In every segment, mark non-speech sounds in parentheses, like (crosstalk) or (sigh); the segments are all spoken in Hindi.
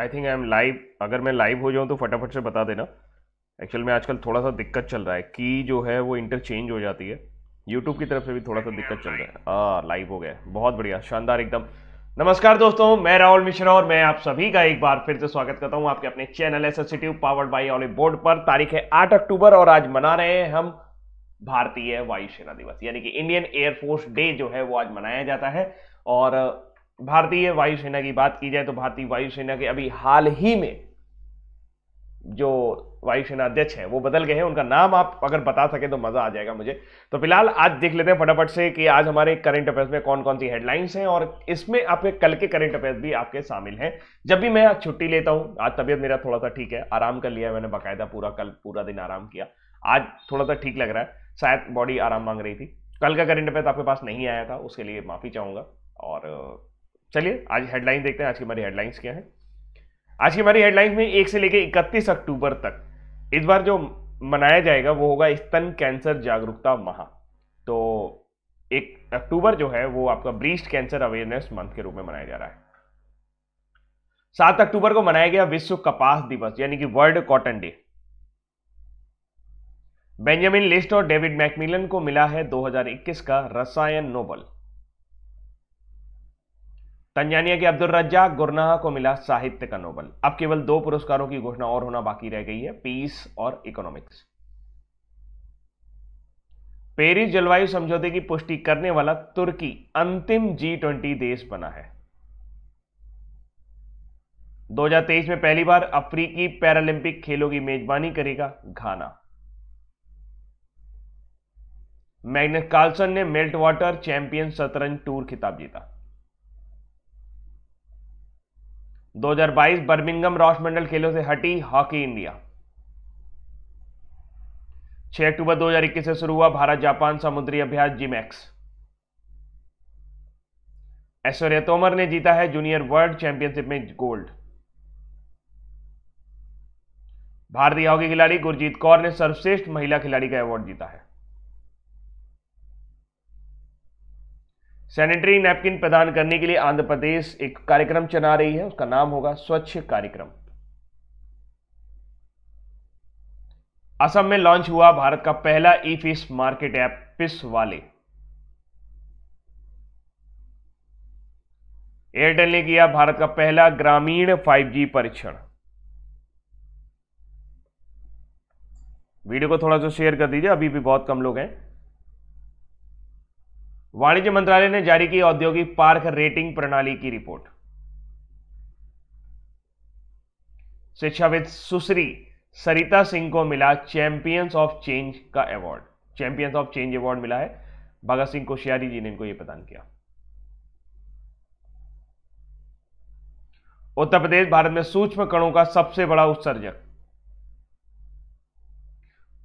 I think I am live अगर मैं लाइव हो जाऊँ तो फटाफट से बता देना एक्चुअल में आजकल थोड़ा सा दिक्कत चल रहा है की जो है वो इंटरचेंज हो जाती है यूट्यूब की तरफ से भी थोड़ा सा दिक्कत चल रहा है हाँ लाइव हो गया बहुत बढ़िया शानदार एकदम नमस्कार दोस्तों मैं राहुल मिश्रा और मैं आप सभी का एक बार फिर से स्वागत करता हूं आपके अपने channel S S powered by Oliveboard पर तारीख है आठ अक्टूबर और आज मना रहे हैं हम भारतीय वायुसेना दिवस यानी कि इंडियन एयरफोर्स डे जो है वो आज मनाया जाता है और भारतीय वायुसेना की बात की जाए तो भारतीय वायुसेना के अभी हाल ही में जो वायुसेना अध्यक्ष है वो बदल गए हैं उनका नाम आप अगर बता सके तो मज़ा आ जाएगा मुझे तो फिलहाल आज देख लेते हैं फटाफट से कि आज हमारे करंट अफेयर्स में कौन कौन सी हेडलाइंस हैं और इसमें आपके कल के करंट अफेयर्स भी आपके शामिल हैं जब भी मैं छुट्टी लेता हूं आज तबीयत मेरा थोड़ा सा ठीक है आराम कर लिया मैंने बाकायदा पूरा कल पूरा दिन आराम किया आज थोड़ा सा ठीक लग रहा है शायद बॉडी आराम मांग रही थी कल का करंट अफेयर आपके पास नहीं आया था उसके लिए माफ़ी चाहूंगा और चलिए आज हेडलाइन देखते हैं आज की हमारी हेडलाइंस क्या है आज की हमारी हेडलाइंस में एक से लेकर इकतीस अक्टूबर तक इस बार जो मनाया जाएगा वो होगा स्तन कैंसर जागरूकता माह तो एक अक्टूबर जो है वो आपका ब्रीस्ट कैंसर अवेयरनेस मंथ के रूप में मनाया जा रहा है सात अक्टूबर को मनाया गया विश्व कपास दिवस यानी कि world cotton day Benjamin List और डेविड मैकमिलन को मिला है 2021 का रसायन नोबल तंजानिया के अब्दुल रज्जा गुरनाह को मिला साहित्य का नोबल अब केवल दो पुरस्कारों की घोषणा और होना बाकी रह गई है पीस और इकोनॉमिक्स पेरिस जलवायु समझौते की पुष्टि करने वाला तुर्की अंतिम जी ट्वेंटी देश बना है 2023 में पहली बार अफ्रीकी पैरालंपिक खेलों की मेजबानी करेगा घाना मैग्नस कार्लसन ने मेल्ट वाटर चैंपियन शतरंज टूर खिताब जीता 2022 बर्मिंगम मंडल खेलों से हटी हॉकी इंडिया 6 अक्टूबर 2021 से शुरू हुआ भारत जापान समुद्री अभ्यास जिमैक्स ऐश्वर्या तोमर ने जीता है जूनियर वर्ल्ड चैंपियनशिप में गोल्ड भारतीय हॉकी खिलाड़ी गुरजीत कौर ने सर्वश्रेष्ठ महिला खिलाड़ी का अवार्ड जीता है सैनिटरी नैपकिन प्रदान करने के लिए आंध्र प्रदेश एक कार्यक्रम चला रही है उसका नाम होगा स्वच्छ कार्यक्रम असम में लॉन्च हुआ भारत का पहला ई फिश मार्केट ऐप पिस वाले एयरटेल ने किया भारत का पहला ग्रामीण 5G परीक्षण वीडियो को थोड़ा सा शेयर कर दीजिए अभी भी बहुत कम लोग हैं वाणिज्य मंत्रालय ने जारी की औद्योगिक पार्क रेटिंग प्रणाली की रिपोर्ट शिक्षाविद सुश्री सरिता सिंह को मिला चैंपियंस ऑफ चेंज का award champions of change award मिला है भगत सिंह कोश्यारी जी ने इनको यह प्रदान किया उत्तर प्रदेश भारत में सूक्ष्म कणों का सबसे बड़ा उत्सर्जक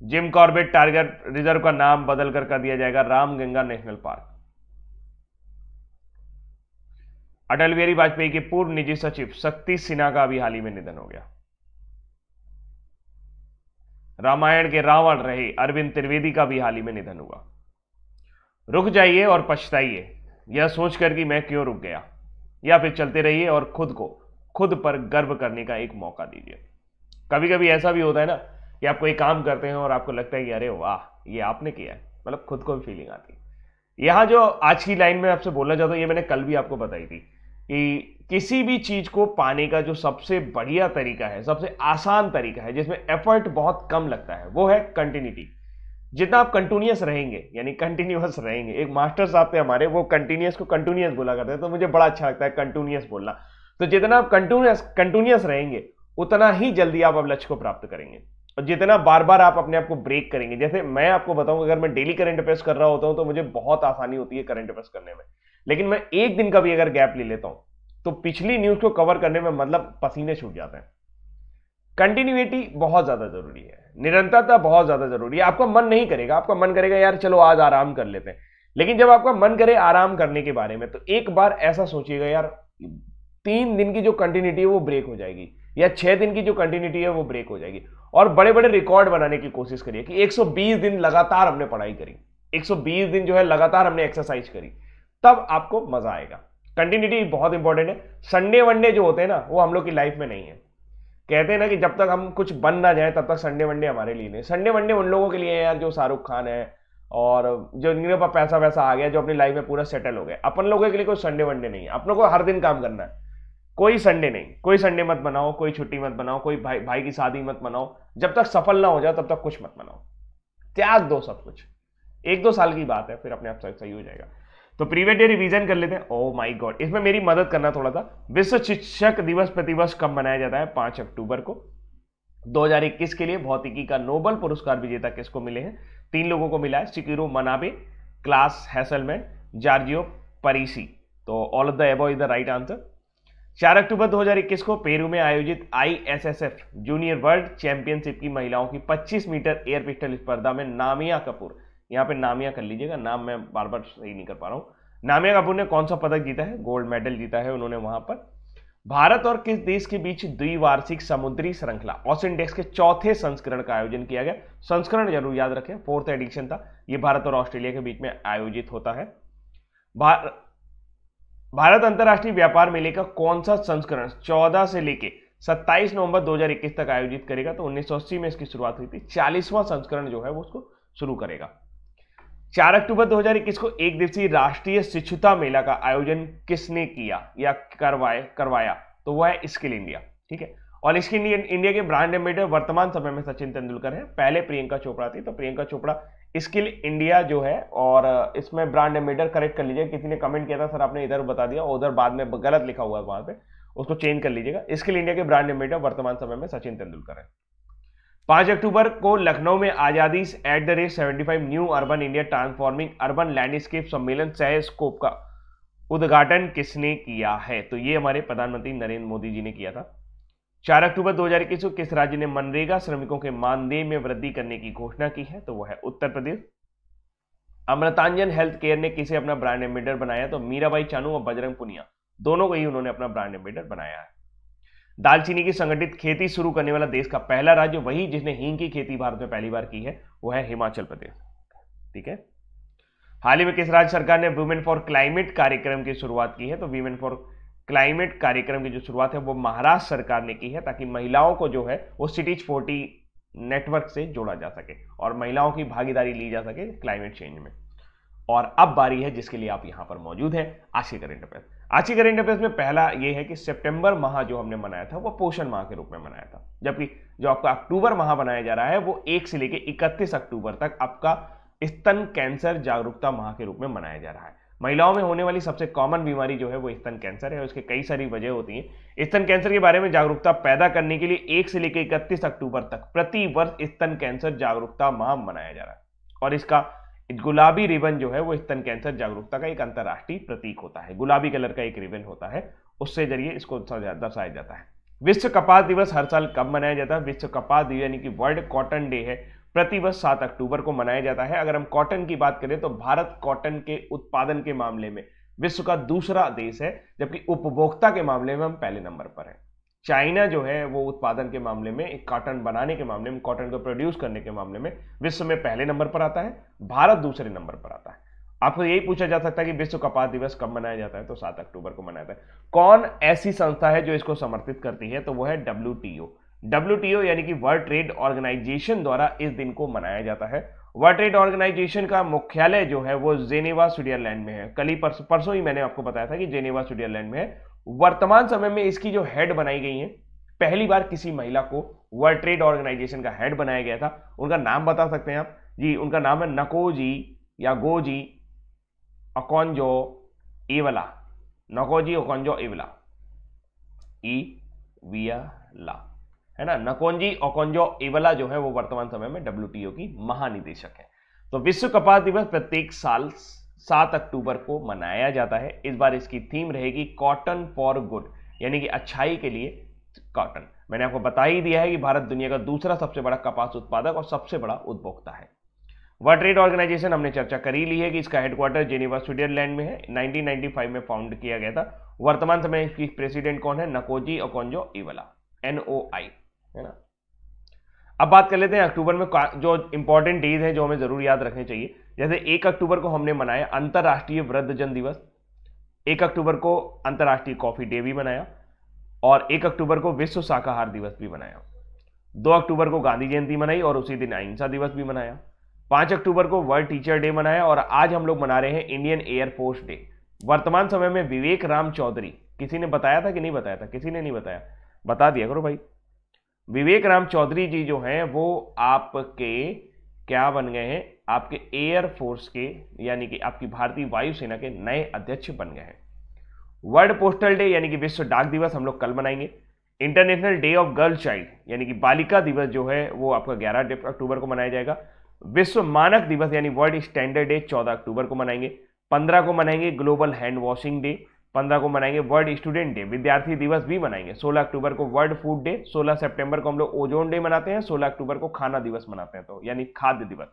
जिम कॉर्बेट टारगेट रिजर्व का नाम बदलकर कर दिया जाएगा रामगंगा नेशनल पार्क अटल बिहारी वाजपेयी के पूर्व निजी सचिव शक्ति सिन्हा का अभी हाल ही में निधन हो गया रामायण के रावण रहे अरविंद त्रिवेदी का भी हाल ही में निधन हुआ रुक जाइए और पछताइए यह सोचकर कि मैं क्यों रुक गया या फिर चलते रहिए और खुद को खुद पर गर्व करने का एक मौका दीजिए कभी कभी ऐसा भी होता है ना कि आप कोई काम करते हैं और आपको लगता है कि अरे वाह ये आपने किया है मतलब खुद को भी फीलिंग आती है यहां जो आज की लाइन में आपसे बोलना चाहता हूं ये मैंने कल भी आपको बताई थी कि किसी भी चीज़ को पाने का जो सबसे बढ़िया तरीका है सबसे आसान तरीका है जिसमें एफर्ट बहुत कम लगता है वो है कंटिन्यूटी जितना आप कंटिन्यूस रहेंगे यानी कंटिन्यूस रहेंगे एक मास्टर साहब थे हमारे वो कंटिन्यूस को कंटिन्यूस बोला करते थे तो मुझे बड़ा अच्छा लगता है कंटिन्यूस बोलना तो जितना आप कंटिन्यूस कंटिन्यूस रहेंगे उतना ही जल्दी आप अब लक्ष्य को प्राप्त करेंगे और जितना बार बार आप अपने आप को ब्रेक करेंगे जैसे मैं आपको बताऊंगा अगर मैं डेली करंट अफेयर्स कर रहा होता हूं तो मुझे बहुत आसानी होती है करंट अफेयर्स करने में लेकिन मैं एक दिन का भी अगर गैप ले लेता हूं तो पिछली न्यूज को कवर करने में मतलब पसीने छूट जाते हैं कंटिन्यूटी बहुत ज्यादा जरूरी है निरंतरता बहुत ज्यादा जरूरी है आपका मन नहीं करेगा आपका मन करेगा यार चलो आज आराम कर लेते हैं लेकिन जब आपका मन करे आराम करने के बारे में तो एक बार ऐसा सोचिएगा यार तीन दिन की जो कंटिन्यूटी है वो ब्रेक हो जाएगी या छह दिन की जो कंटिन्यूटी है वो ब्रेक हो जाएगी और बड़े बड़े रिकॉर्ड बनाने की कोशिश करिए कि 120 दिन लगातार हमने पढ़ाई करी 120 दिन जो है लगातार हमने एक्सरसाइज करी तब आपको मजा आएगा कंटिन्यूटी बहुत इंपॉर्टेंट है संडे वनडे जो होते हैं ना वो हम लोग की लाइफ में नहीं है कहते हैं ना कि जब तक हम कुछ बन ना जाए तब तक संडे वनडे हमारे लिए नहीं संडे वनडे उन लोगों के लिए है यार जो शाहरुख खान है और जो इनके पास पैसा वैसा आ गया जो अपनी लाइफ में पूरा सेटल हो गया अपन लोगों के लिए कोई संडे वनडे नहीं है अपन को हर दिन काम करना है कोई संडे नहीं कोई संडे मत बनाओ कोई छुट्टी मत बनाओ कोई भाई भाई की शादी मत बनाओ जब तक सफल ना हो जाओ तब तक कुछ मत बनाओ त्याग दो सब कुछ एक दो साल की बात है फिर अपने आप सही हो जाएगा तो प्रीवियस डे रिवीजन कर लेते हैं ओ माय गॉड इसमें मेरी मदद करना थोड़ा सा विश्व शिक्षक दिवस प्रतिवर्ष कब मनाया जाता है पांच अक्टूबर को 2021 के लिए भौतिकी का नोबल पुरस्कार विजेता किसको मिले हैं तीन लोगों को मिला है सिकिरो मनाबे क्लास हैसलमैन जार्जियो परिसी तो all of the above is the right answer चार अक्टूबर 2021 को पेरू में आयोजित आई जूनियर वर्ल्ड चैंपियनशिप की महिलाओं की 25 मीटर एयर पिस्टल स्पर्धा में नामिया कपूर यहाँ पे नामिया कर लीजिएगा नाम मैं बार बार सही नहीं कर पा रहा हूँ नामिया कपूर ने कौन सा पदक जीता है गोल्ड मेडल जीता है उन्होंने वहां पर भारत और किस देश के बीच द्विवार्षिक समुद्री श्रृंखला ऑस के चौथे संस्करण का आयोजन किया गया संस्करण जरूर याद रखें फोर्थ एडिशन था ये भारत और ऑस्ट्रेलिया के बीच में आयोजित होता है भार... भारत अंतर्राष्ट्रीय व्यापार मेले का कौन सा संस्करण 14 से लेके 27 नवंबर 2021 तक आयोजित करेगा तो उन्नीस में इसकी शुरुआत हुई थी चालीसवां संस्करण जो है वो उसको शुरू करेगा चार अक्टूबर 2021 को एक दिवसीय राष्ट्रीय शिक्षुता मेला का आयोजन किसने किया या करवाए करवाया तो वह है स्किल इंडिया ठीक है और स्किल इंडिया इंडिया के ब्रांड एम्बेडर वर्तमान समय में सचिन तेंदुलकर है पहले प्रियंका चोपड़ा थी तो प्रियंका चोपड़ा स्किल इंडिया जो है और इसमें ब्रांड एम्बेडर करेक्ट कर लीजिए किसी ने कमेंट किया था सर आपने इधर बता दिया उधर बाद में गलत लिखा हुआ है वहां पर उसको चेंज कर लीजिएगा स्किल इंडिया के ब्रांड एम्बेडर वर्तमान समय में सचिन तेंदुलकर है पांच अक्टूबर को लखनऊ में Azadi at the rate seventy five new urban India transforming urban landscape सम्मेलन सह स्कोप का उद्घाटन किसने किया है तो ये हमारे प्रधानमंत्री नरेंद्र मोदी जी ने किया था चार अक्टूबर दो हजार इक्कीस को किस राज्य ने मनरेगा श्रमिकों के मानदेय में वृद्धि करने की घोषणा की है तो वह है उत्तर प्रदेश अमृतांजन हेल्थ केयर ने किसे अपना ब्रांड एम्बेडर बनाया तो मीराबाई चानू और बजरंग पुनिया दोनों को ही उन्होंने अपना ब्रांड एम्बेडर बनाया है दालचीनी की संगठित खेती शुरू करने वाला देश का पहला राज्य वही जिसने हींग की खेती भारत में पहली बार की है वह है हिमाचल प्रदेश ठीक है हाल ही में किस राज्य सरकार ने वुमेन फॉर क्लाइमेट कार्यक्रम की शुरुआत की है तो वीमेन फॉर क्लाइमेट कार्यक्रम की जो शुरुआत है वो महाराष्ट्र सरकार ने की है ताकि महिलाओं को जो है वो सिटीज फोर्टी नेटवर्क से जोड़ा जा सके और महिलाओं की भागीदारी ली जा सके क्लाइमेट चेंज में और अब बारी है जिसके लिए आप यहां पर मौजूद हैं आशी करेंट पर अफेयर आज की करेंट अफेयर्स में पहला ये है कि सितंबर माह जो हमने मनाया था वो पोषण माह के रूप में मनाया था जबकि जो आपका अक्टूबर माह मनाया जा रहा है वो एक से लेकर इकतीस अक्टूबर तक आपका स्तन कैंसर जागरूकता माह के रूप में मनाया जा रहा है महिलाओं में होने वाली सबसे कॉमन बीमारी जो है वो स्तन कैंसर है उसके कई सारी वजह होती हैं स्तन कैंसर के बारे में जागरूकता पैदा करने के लिए एक से लेकर इकतीस अक्टूबर तक प्रति वर्ष स्तन कैंसर जागरूकता माह मनाया जा रहा है और इसका गुलाबी रिबन जो है वो स्तन कैंसर जागरूकता का एक अंतर्राष्ट्रीय प्रतीक होता है गुलाबी कलर का एक रिबन होता है उससे जरिए इसको दर्शाया जाता है विश्व कपास दिवस हर साल कब मनाया जाता है विश्व कपास दिवस यानी कि वर्ल्ड कॉटन डे है प्रति वर्ष सात अक्टूबर को मनाया जाता है अगर हम कॉटन की बात करें तो भारत कॉटन के उत्पादन के मामले में विश्व का दूसरा देश है जबकि उपभोक्ता के मामले में हम पहले नंबर पर हैं चाइना जो है वो उत्पादन के मामले में एक कॉटन बनाने के मामले में कॉटन को प्रोड्यूस करने के मामले में विश्व में पहले नंबर पर आता है भारत दूसरे नंबर पर आता है आपको यही पूछा जा सकता है कि विश्व कपास दिवस कब मनाया जाता है तो सात अक्टूबर को मनाया जाता है कौन ऐसी संस्था है जो इसको समर्थित करती है तो वो है डब्ल्यू डब्ल्यू यानी कि वर्ल्ड ट्रेड ऑर्गेनाइजेशन द्वारा इस दिन को मनाया जाता है वर्ल्ड ट्रेड ऑर्गेनाइजेशन का मुख्यालय जो है वो जेनेवा स्विट्जरलैंड में है कल ही परसों परसों ही मैंने आपको बताया था कि जेनेवा स्विट्जरलैंड में है वर्तमान समय में इसकी जो हेड बनाई गई है पहली बार किसी महिला को वर्ल्ड ट्रेड ऑर्गेनाइजेशन का हेड बनाया गया था उनका नाम बता सकते हैं आप जी उनका नाम है नकोजी या गोजी अकोंजो इवला नकोजी ओकोंजो इवला ई ला है ना नकोजी ओकोंजो इवला जो है वो वर्तमान समय में डब्ल्यूटीओ की महानिदेशक है तो विश्व कपास दिवस प्रत्येक साल सात अक्टूबर को मनाया जाता है इस बार इसकी थीम रहेगी कॉटन फॉर गुड यानी कि अच्छाई के लिए कॉटन मैंने आपको बता ही दिया है कि भारत दुनिया का दूसरा सबसे बड़ा कपास उत्पादक और सबसे बड़ा उपभोक्ता है वर्ल्ड ट्रेड ऑर्गेनाइजेशन हमने चर्चा करी ली है कि इसका हेडक्वार्टर जेनेवा स्विट्जरलैंड में है 1995 में फाउंड किया गया था वर्तमान समय इसकी प्रेसिडेंट कौन है नकोजी ओकोंजो इवला एन है ना अब बात कर लेते हैं अक्टूबर में जो इंपॉर्टेंट डेज हैं जो हमें जरूर याद रखने चाहिए जैसे एक अक्टूबर को हमने मनाया अंतर्राष्ट्रीय वृद्धजन दिवस एक अक्टूबर को अंतर्राष्ट्रीय कॉफी डे भी मनाया और एक अक्टूबर को विश्व शाकाहार दिवस भी मनाया दो अक्टूबर को गांधी जयंती मनाई और उसी दिन अहिंसा दिवस भी मनाया पाँच अक्टूबर को वर्ल्ड टीचर डे मनाया और आज हम लोग मना रहे हैं इंडियन एयरफोर्स डे वर्तमान समय में विवेक राम चौधरी किसी ने बताया था कि नहीं बताया था किसी ने नहीं बताया बता दिया करो भाई विवेक राम चौधरी जी जो हैं वो आपके क्या बन गए हैं आपके एयर फोर्स के यानी कि आपकी भारतीय वायुसेना के नए अध्यक्ष बन गए हैं वर्ल्ड पोस्टल डे यानी कि विश्व डाक दिवस हम लोग कल मनाएंगे international day of girl child यानी कि बालिका दिवस जो है वो आपका 11 अक्टूबर को मनाया जाएगा विश्व मानक दिवस यानी वर्ल्ड स्टैंडर्ड डे 14 अक्टूबर को मनाएंगे 15 को मनाएंगे ग्लोबल हैंड वॉशिंग डे पंद्रह को मनाएंगे वर्ल्ड स्टूडेंट डे विद्यार्थी दिवस भी मनाएंगे सोलह अक्टूबर को वर्ल्ड फूड डे सोलह सेप्टेम्बर को हम लोग ओजोन डे मनाते हैं सोलह अक्टूबर को खाना दिवस मनाते हैं तो यानी खाद्य दिवस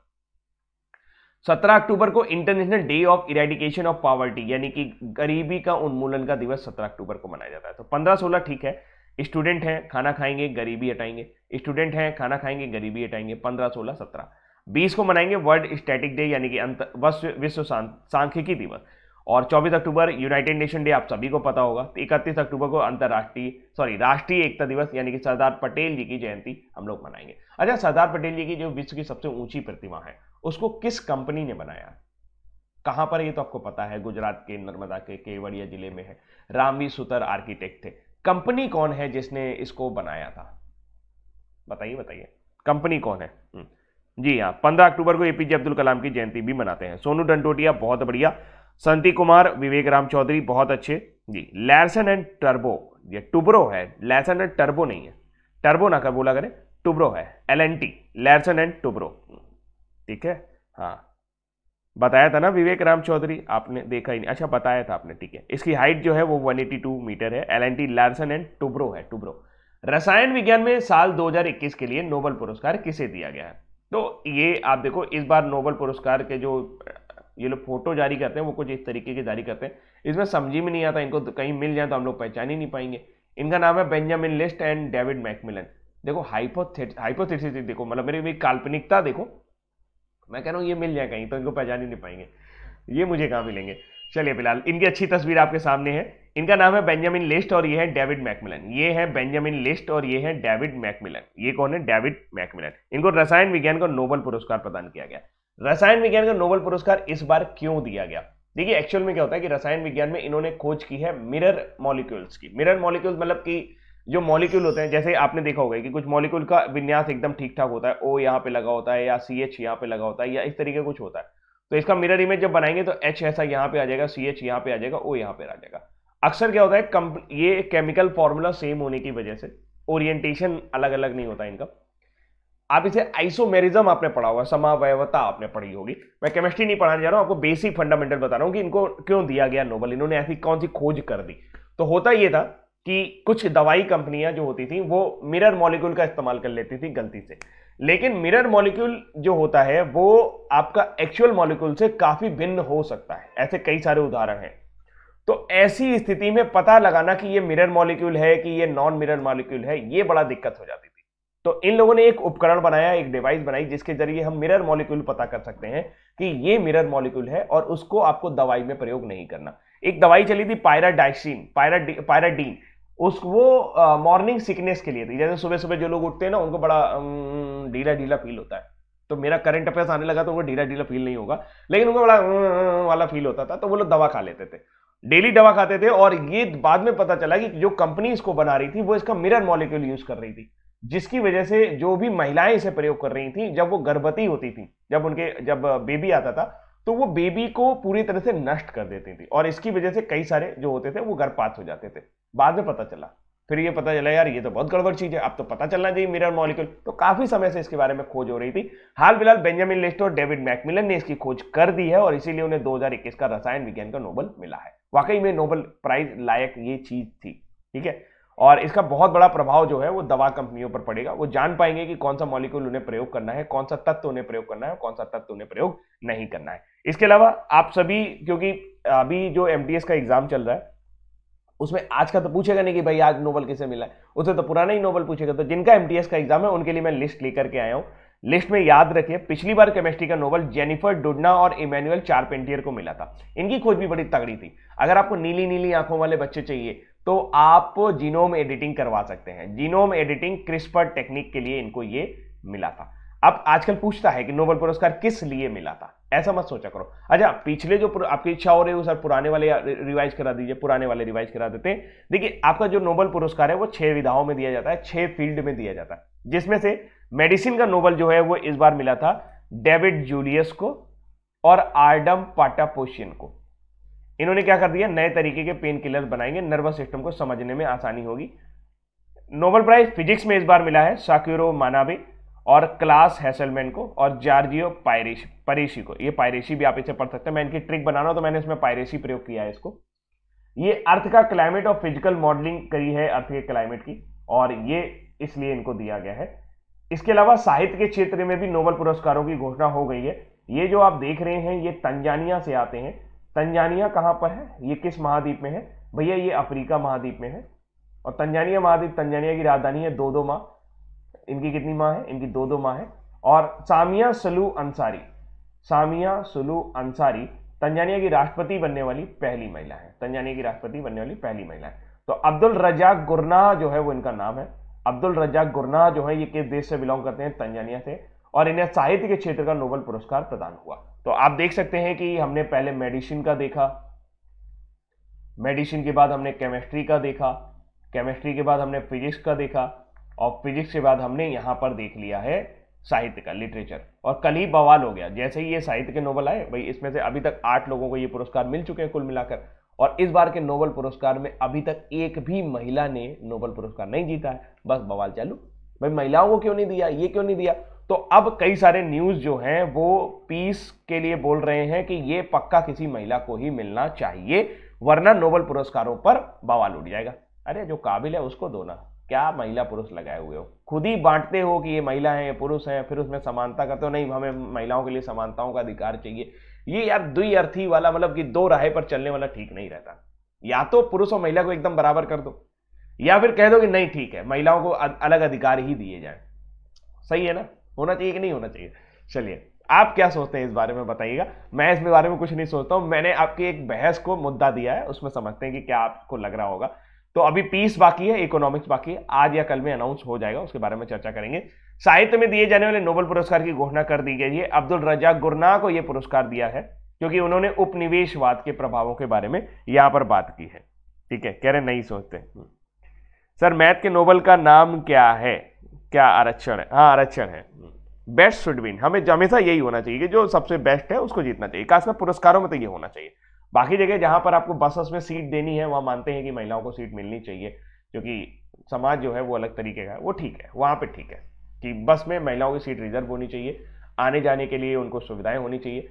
सत्रह अक्टूबर को international day of eradication of poverty यानी कि गरीबी का उन्मूलन का दिवस सत्रह अक्टूबर को मनाया जाता है तो पंद्रह सोलह ठीक है स्टूडेंट हैं खाना खाएंगे गरीबी हटाएंगे स्टूडेंट हैं खाना खाएंगे गरीबी हटाएंगे पंद्रह सोलह सत्रह बीस को मनाएंगे वर्ल्ड स्टैटिक डे यानी कि विश्व सांख्यिकी दिवस और 24 अक्टूबर यूनाइटेड नेशन डे आप सभी को पता होगा तो इकतीस अक्टूबर को अंतर्राष्ट्रीय सॉरी राष्ट्रीय एकता दिवस यानी कि सरदार पटेल जी की जयंती हम लोग मनाएंगे अच्छा सरदार पटेल जी की जो विश्व की सबसे ऊंची प्रतिमा है उसको किस कंपनी ने बनाया कहां पर ये तो आपको पता है गुजरात के नर्मदा के केवड़िया जिले में है रामवी सुतर आर्किटेक्ट थे कंपनी कौन है जिसने इसको बनाया था बताइए बताइए कंपनी कौन है हम्म। जी हाँ पंद्रह अक्टूबर को एपीजे अब्दुल कलाम की जयंती भी मनाते हैं सोनू डंटोटिया बहुत बढ़िया संती कुमार विवेक राम चौधरी बहुत अच्छे जी लैरसन एंड टर्बो ये टुब्रो है लैरसन एंड टर्बो नहीं है टर्बो ना कर बोला करें टुब्रो है L N T Larsen and Toubro ठीक है हाँ बताया था ना विवेक राम चौधरी आपने देखा ही नहीं अच्छा बताया था आपने ठीक है इसकी हाइट जो है वो 182 मीटर है L N T Larsen and Toubro है टुब्रो रसायन विज्ञान में साल 2021 के लिए नोबल पुरस्कार किसे दिया गया है तो ये आप देखो इस बार नोबल पुरस्कार के जो ये लोग फोटो जारी करते हैं वो कुछ इस तरीके के जारी करते हैं इसमें समझ में नहीं आता इनको तो कहीं मिल जाए तो हम लोग पहचान ही नहीं पाएंगे इनका नाम है Benjamin List and David MacMillan देखो हाइपोथे हाइपोथेसिस देखो मतलब मेरी भी काल्पनिकता देखो मैं कह रहा हूँ ये मिल जाए कहीं तो इनको पहचान ही नहीं पाएंगे ये मुझे कहाँ मिलेंगे चलिए फिलहाल इनकी अच्छी तस्वीर आपके सामने है इनका नाम है बेंजामिन लिस्ट और ये है डेविड मैकमिलन ये है बेंजामिन लिस्ट और ये है डेविड मैकमिलन ये कौन है डेविड मैकमिलन इनको रसायन विज्ञान का नोबल पुरस्कार प्रदान किया गया रसायन विज्ञान का नोबेल पुरस्कार इस बार क्यों दिया गया देखिए एक्चुअल में क्या होता है कि रसायन विज्ञान में इन्होंने खोज की है मिरर मॉलिक्यूल्स की मिरर मॉलिक्यूल्स मतलब कि जो मॉलिक्यूल होते हैं जैसे आपने देखा होगा कि कुछ मॉलिक्यूल का विन्यास एकदम ठीक ठाक होता है ओ यहाँ पे लगा होता है या सी एच यहाँ पे लगा होता है या इस तरीके कुछ होता है तो इसका मिरर इमेज जब बनाएंगे तो एच ऐसा यहाँ पे आ जाएगा सी एच यहाँ पे आ जाएगा ओ यहाँ पे आ जाएगा अक्सर क्या होता है ये केमिकल फॉर्मूला सेम होने की वजह से ओरिएंटेशन अलग अलग नहीं होता इनका आप इसे आइसोमेरिज्म आपने पढ़ा होगा समावयवता आपने पढ़ी होगी मैं केमिस्ट्री नहीं पढ़ाने जा रहा हूं आपको बेसिक फंडामेंटल बता रहा हूं कि इनको क्यों दिया गया नोबल इन्होंने ऐसी कौन सी खोज कर दी तो होता यह था कि कुछ दवाई कंपनियां जो होती थी वो मिरर मॉलिक्यूल का इस्तेमाल कर लेती थी गलती से लेकिन मिरर मॉलिक्यूल जो होता है वो आपका एक्चुअल मॉलिक्यूल से काफी भिन्न हो सकता है ऐसे कई सारे उदाहरण हैं तो ऐसी स्थिति में पता लगाना कि ये मिरर मॉलिक्यूल है कि ये नॉन मिरर मॉलिक्यूल है ये बड़ा दिक्कत हो जाती तो इन लोगों ने एक उपकरण बनाया एक डिवाइस बनाई जिसके जरिए हम मिरर मॉलिक्यूल पता कर सकते हैं कि ये मिरर मॉलिक्यूल है और उसको आपको दवाई में प्रयोग नहीं करना एक दवाई चली थी पायराडाइसिन पायराडीन उसको वो मॉर्निंग सिकनेस के लिए थी जैसे सुबह सुबह जो लोग उठते हैं ना उनको बड़ा ढीला ढीला फील होता है तो मेरा करंट अफेयर आने लगा तो उनको ढीला ढीला फील नहीं होगा लेकिन उनको बड़ा वाला फील होता था तो वो लोग दवा खा लेते थे डेली दवा खाते थे और ये बाद में पता चला कि जो कंपनी इसको बना रही थी वो इसका मिरर मॉलिक्यूल यूज कर रही थी जिसकी वजह से जो भी महिलाएं इसे प्रयोग कर रही थी जब वो गर्भवती होती थी जब उनके जब बेबी आता था तो वो बेबी को पूरी तरह से नष्ट कर देती थी और इसकी वजह से कई सारे जो होते थे वो गर्भपात हो जाते थे बाद में पता चला फिर ये पता चला यार ये तो बहुत गड़बड़ चीज है अब तो पता चलना चाहिए मिरर मॉलिक्यूल तो काफी समय से इसके बारे में खोज हो रही थी हाल फिलहाल बेंजामिन लिस्ट और डेविड मैकमिलन ने इसकी खोज कर दी है और इसीलिए उन्हें दो का रसायन विज्ञान का नोबल मिला है वाकई में नोबल प्राइज लायक ये चीज थी ठीक है और इसका बहुत बड़ा प्रभाव जो है वो दवा कंपनियों पर पड़ेगा वो जान पाएंगे कि कौन सा मॉलिक्यूल उन्हें प्रयोग करना है कौन सा तत्व उन्हें प्रयोग करना है कौन सा तत्व उन्हें प्रयोग नहीं करना है इसके अलावा आप सभी क्योंकि अभी जो एम का एग्जाम चल रहा है उसमें आज का तो पूछेगा नहीं कि भाई आज नोबल किसे मिला है उसे तो पुराना ही नोबल पूछेगा तो जिनका एम का एग्जाम है उनके लिए मैं लिस्ट लेकर के आया हूँ लिस्ट में याद रखिए पिछली बार केमिस्ट्री का नोबल जेनिफर डुडना और इमेनुअल चारपेंटियर को मिला था इनकी खोज भी बड़ी तगड़ी थी अगर आपको नीली नीली आंखों वाले बच्चे चाहिए तो आप जीनोम एडिटिंग करवा सकते हैं जीनोम एडिटिंग क्रिस्पर टेक्निक के लिए इनको ये मिला था अब आजकल पूछता है कि नोबल पुरस्कार किस लिए मिला था ऐसा मत सोचा करो अच्छा पिछले जो आपकी इच्छा हो रही है सर पुराने वाले रिवाइज करा दीजिए पुराने वाले रिवाइज करा देते हैं देखिए आपका जो नोबल पुरस्कार है वो छह विधाओं में दिया जाता है छह फील्ड में दिया जाता है जिसमें से मेडिसिन का नोबल जो है वो इस बार मिला था डेविड जूलियस को और आर्डम पाटापोशियन को इन्होंने क्या कर दिया नए तरीके के पेन किलर बनाएंगे नर्वस सिस्टम को समझने में आसानी होगी नोबल प्राइज फिजिक्स में इस बार मिला है साक्यूरो मानाबे और क्लास हैसलमैन को और जार्जियो पायरेश परेशी को ये पायरेशी भी आप इसे पढ़ सकते हैं मैं इनकी ट्रिक बनाना तो मैंने इसमें पायरेशी प्रयोग किया है इसको ये अर्थ का क्लाइमेट और फिजिकल मॉडलिंग करी है अर्थ के क्लाइमेट की और ये इसलिए इनको दिया गया है इसके अलावा साहित्य के क्षेत्र में भी नोबल पुरस्कारों की घोषणा हो गई है ये जो आप देख रहे हैं ये तंजानिया से आते हैं तंजानिया कहां पर है ये किस महाद्वीप में है भैया ये अफ्रीका महाद्वीप में है और तंजानिया महाद्वीप तंजानिया की राजधानी है दो दो माँ इनकी कितनी माँ है इनकी दो दो माँ है और Samia Salu Ansari Samia Salu Ansari Tanzania की राष्ट्रपति बनने वाली पहली महिला है तंजानिया की राष्ट्रपति बनने वाली पहली महिला है तो अब्दुल रजाक गुरनाह जो है वो इनका नाम है अब्दुल रजाक गुरनाह जो है ये किस देश से बिलोंग करते हैं तंजानिया से और इन्हें साहित्य के क्षेत्र का नोबल पुरस्कार प्रदान हुआ तो आप देख सकते हैं कि हमने पहले मेडिसिन का देखा मेडिसिन के बाद हमने केमिस्ट्री का देखा केमिस्ट्री के बाद हमने फिजिक्स का देखा और फिजिक्स के बाद हमने यहां पर देख लिया है साहित्य का लिटरेचर और कल ही बवाल हो गया जैसे ही ये साहित्य के नोबल आए भाई इसमें से अभी तक आठ लोगों को ये पुरस्कार मिल चुके हैं कुल मिलाकर और इस बार के नोबल पुरस्कार में अभी तक एक भी महिला ने नोबल पुरस्कार नहीं जीता है बस बवाल चालू भाई महिलाओं को क्यों नहीं दिया ये क्यों नहीं दिया तो अब कई सारे न्यूज़ जो हैं वो पीस के लिए बोल रहे हैं कि ये पक्का किसी महिला को ही मिलना चाहिए वरना नोबल पुरस्कारों पर बवाल उठ जाएगा अरे जो काबिल है उसको दो ना क्या महिला पुरुष लगाए हुए हो खुद ही बांटते हो कि ये महिला है ये पुरुष है फिर उसमें समानता करते हो नहीं हमें महिलाओं के लिए समानताओं का अधिकार चाहिए ये यार दुई अर्थी वाला मतलब कि दो राय पर चलने वाला ठीक नहीं रहता या तो पुरुष और महिला को एकदम बराबर कर दो या फिर कह दो कि नहीं ठीक है महिलाओं को अलग अधिकार ही दिए जाए सही है ना होना चाहिए कि नहीं होना चाहिए चलिए आप क्या सोचते हैं इस बारे में बताइएगा मैं इस बारे में कुछ नहीं सोचता हूं मैंने आपकी एक बहस को मुद्दा दिया है उसमें समझते हैं कि क्या आपको लग रहा होगा तो अभी पीस बाकी है इकोनॉमिक्स बाकी है आज या कल में अनाउंस हो जाएगा उसके बारे में चर्चा करेंगे साहित्य में दिए जाने वाले नोबल पुरस्कार की घोषणा कर दी गई है अब्दुल रजा गुरना को यह पुरस्कार दिया है क्योंकि उन्होंने उपनिवेशवाद के प्रभावों के बारे में यहां पर बात की है ठीक है कह रहे नहीं सोचते हम्म। सर मैथ के नोबल का नाम क्या है क्या आरक्षण है हाँ आरक्षण है बेस्ट शुड विन हमें हमेशा यही होना चाहिए कि जो सबसे बेस्ट है उसको जीतना चाहिए खासकर पुरस्कारों में तो ये होना चाहिए बाकी जगह जहाँ पर आपको बसस में सीट देनी है वहाँ मानते हैं कि महिलाओं को सीट मिलनी चाहिए क्योंकि समाज जो है वो अलग तरीके का है वो ठीक है वहां पर ठीक है कि बस में महिलाओं की सीट रिजर्व होनी चाहिए आने जाने के लिए उनको सुविधाएं होनी चाहिए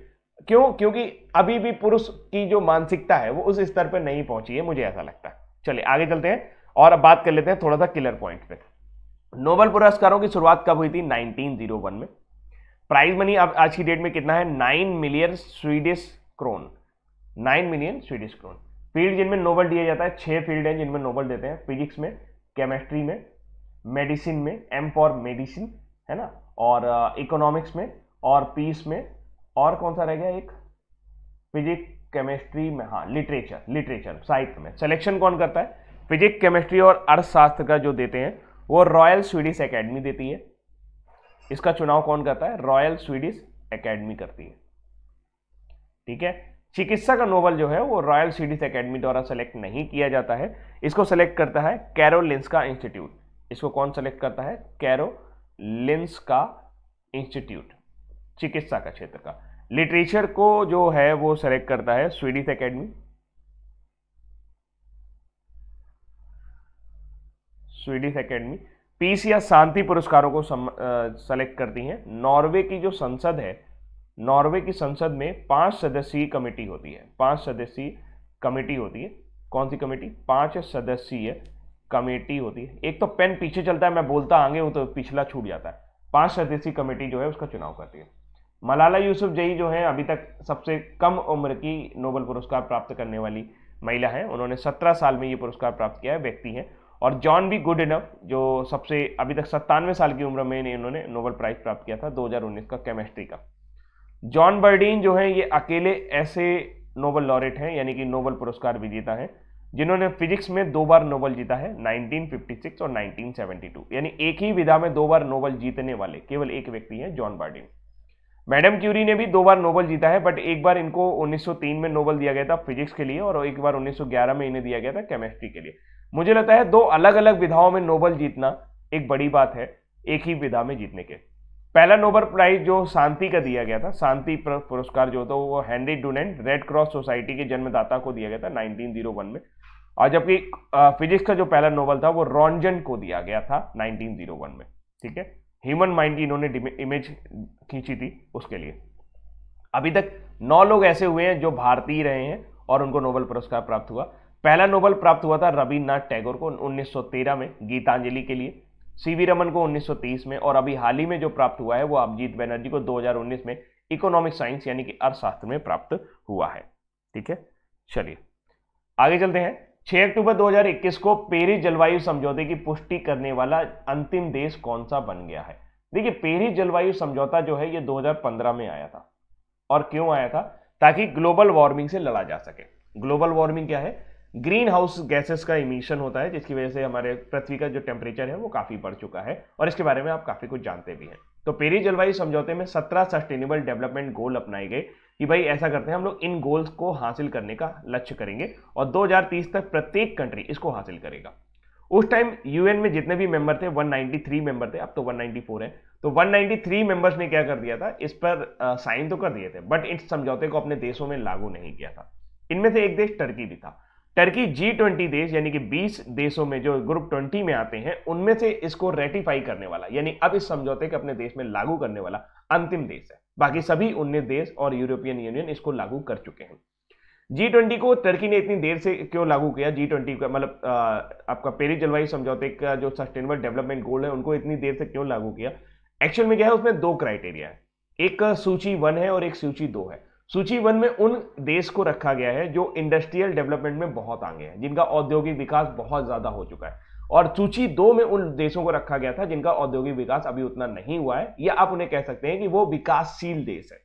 क्यों क्योंकि अभी भी पुरुष की जो मानसिकता है वो उस स्तर पर नहीं पहुंची है मुझे ऐसा लगता है चलिए आगे चलते हैं और अब बात कर लेते हैं थोड़ा सा किलर पॉइंट पे नोबल पुरस्कारों की शुरुआत कब हुई थी 1901 में प्राइज मनी अब आज की डेट में कितना है 9 million Swedish krona 9 million Swedish krona field जिनमें नोबल दिया जाता है छह फील्ड हैं जिनमें नोबल देते हैं फिजिक्स में केमिस्ट्री में मेडिसिन में एम फॉर मेडिसिन है ना और इकोनॉमिक्स uh, में और पीस में और कौन सा रह गया एक फिजिक्स केमिस्ट्री में हाँ लिटरेचर लिटरेचर साहित्य में सिलेक्शन कौन करता है फिजिक्स केमिस्ट्री और अर्थशास्त्र का जो देते हैं वो रॉयल स्वीडिश एकेडमी देती है इसका चुनाव कौन करता है रॉयल स्वीडिश एकेडमी करती है ठीक है चिकित्सा का नोबल जो है वो रॉयल स्वीडिश एकेडमी द्वारा सेलेक्ट नहीं किया जाता है इसको सेलेक्ट करता है का इंस्टीट्यूट इसको कौन सेलेक्ट करता है का इंस्टीट्यूट चिकित्सा का क्षेत्र का लिटरेचर को जो है वो सेलेक्ट करता है Swedish academy Swedish academy peace या शांति पुरस्कारों को सेलेक्ट करती है नॉर्वे की जो संसद है नॉर्वे की संसद में पांच सदस्यीय कमेटी होती है पांच सदस्यीय कमेटी होती है कौन सी कमेटी पांच सदस्यीय कमेटी होती है एक तो पेन पीछे चलता है मैं बोलता आगे हूं तो पिछला छूट जाता है पांच सदस्यीय कमेटी जो है उसका चुनाव करती है मलाला यूसुफ जई जो है अभी तक सबसे कम उम्र की नोबल पुरस्कार प्राप्त करने वाली महिला है उन्होंने सत्रह साल में ये पुरस्कार प्राप्त किया है व्यक्ति है और जॉन भी गुड इनफ जो सबसे अभी तक सत्तानवे साल की उम्र में इन्होंने नोबल प्राइज़ प्राप्त किया था 2019 का केमिस्ट्री का जॉन बर्डीन जो है ये अकेले ऐसे नोबल लॉरेट हैं यानी कि नोबल पुरस्कार विजेता हैं जिन्होंने फिजिक्स में दो बार नोबल जीता है 1956 और 1972 यानी एक ही विधा में दो बार नोबल जीतने वाले केवल एक व्यक्ति हैं जॉन बार्डिन मैडम क्यूरी ने भी दो बार नोबल जीता है बट एक बार इनको 1903 में नोबल दिया गया था फिजिक्स के लिए और एक बार 1911 में इन्हें दिया गया था केमिस्ट्री के लिए मुझे लगता है दो अलग अलग विधाओं में नोबल जीतना एक बड़ी बात है एक ही विधा में जीतने के पहला नोबल प्राइज जो शांति का दिया गया था शांति पुरस्कार जो था वो Henry Dunant Red Cross Society के जन्मदाता को दिया गया था 1901 में और जबकि फिजिक्स का जो पहला नोबल था वो रॉन्जन को दिया गया था 1901 में ठीक है ह्यूमन माइंड की इन्होंने इमेज खींची थी उसके लिए अभी तक नौ लोग ऐसे हुए हैं जो भारतीय रहे हैं और उनको नोबल पुरस्कार प्राप्त हुआ पहला नोबल प्राप्त हुआ था रविन्द्रनाथ टैगोर को 1913 में गीतांजलि के लिए सीवी रमन को 1930 में और अभी हाल ही में जो प्राप्त हुआ है वो अभिजीत बैनर्जी को 2019 में इकोनॉमिक साइंस यानी कि अर्थशास्त्र में प्राप्त हुआ है ठीक है चलिए आगे चलते हैं 6 अक्टूबर 2021 को पेरिस जलवायु समझौते की पुष्टि करने वाला अंतिम देश कौन सा बन गया है देखिए पेरिस जलवायु समझौता जो है ये 2015 में आया था और क्यों आया था ताकि ग्लोबल वार्मिंग से लड़ा जा सके ग्लोबल वार्मिंग क्या है ग्रीन हाउस गैसेस का इमिशन होता है जिसकी वजह से हमारे पृथ्वी का जो टेम्परेचर है वो काफ़ी बढ़ चुका है और इसके बारे में आप काफ़ी कुछ जानते भी हैं तो पेरी जलवायु समझौते में सत्रह सस्टेनेबल डेवलपमेंट गोल अपनाए गए कि भाई ऐसा करते हैं हम लोग इन गोल्स को हासिल करने का लक्ष्य करेंगे और दो तक प्रत्येक कंट्री इसको हासिल करेगा उस टाइम यूएन में जितने भी मेंबर थे 193 मेंबर थे अब तो 194 है तो 193 मेंबर्स ने क्या कर दिया था इस पर साइन तो कर दिए थे बट इस समझौते को अपने देशों में लागू नहीं किया था इनमें से एक देश टर्की भी था टर्की जी ट्वेंटी देश यानी कि 20 देशों में जो ग्रुप 20 में आते हैं उनमें से इसको रेटिफाई करने वाला यानी अब इस समझौते के अपने देश में लागू करने वाला अंतिम देश है बाकी सभी उन्नीस देश और यूरोपियन यूनियन इसको लागू कर चुके हैं जी ट्वेंटी को टर्की ने इतनी देर से क्यों लागू किया जी ट्वेंटी का मतलब आपका पेरिस जलवायु समझौते का जो सस्टेनेबल डेवलपमेंट गोल है उनको इतनी देर से क्यों लागू किया एक्चुअल में क्या है उसमें दो क्राइटेरिया है एक सूची वन है और एक सूची दो है सूची वन में उन देश को रखा गया है जो इंडस्ट्रियल डेवलपमेंट में बहुत आगे हैं जिनका औद्योगिक विकास बहुत ज़्यादा हो चुका है और सूची दो में उन देशों को रखा गया था जिनका औद्योगिक विकास अभी उतना नहीं हुआ है या आप उन्हें कह सकते हैं कि वो विकासशील देश है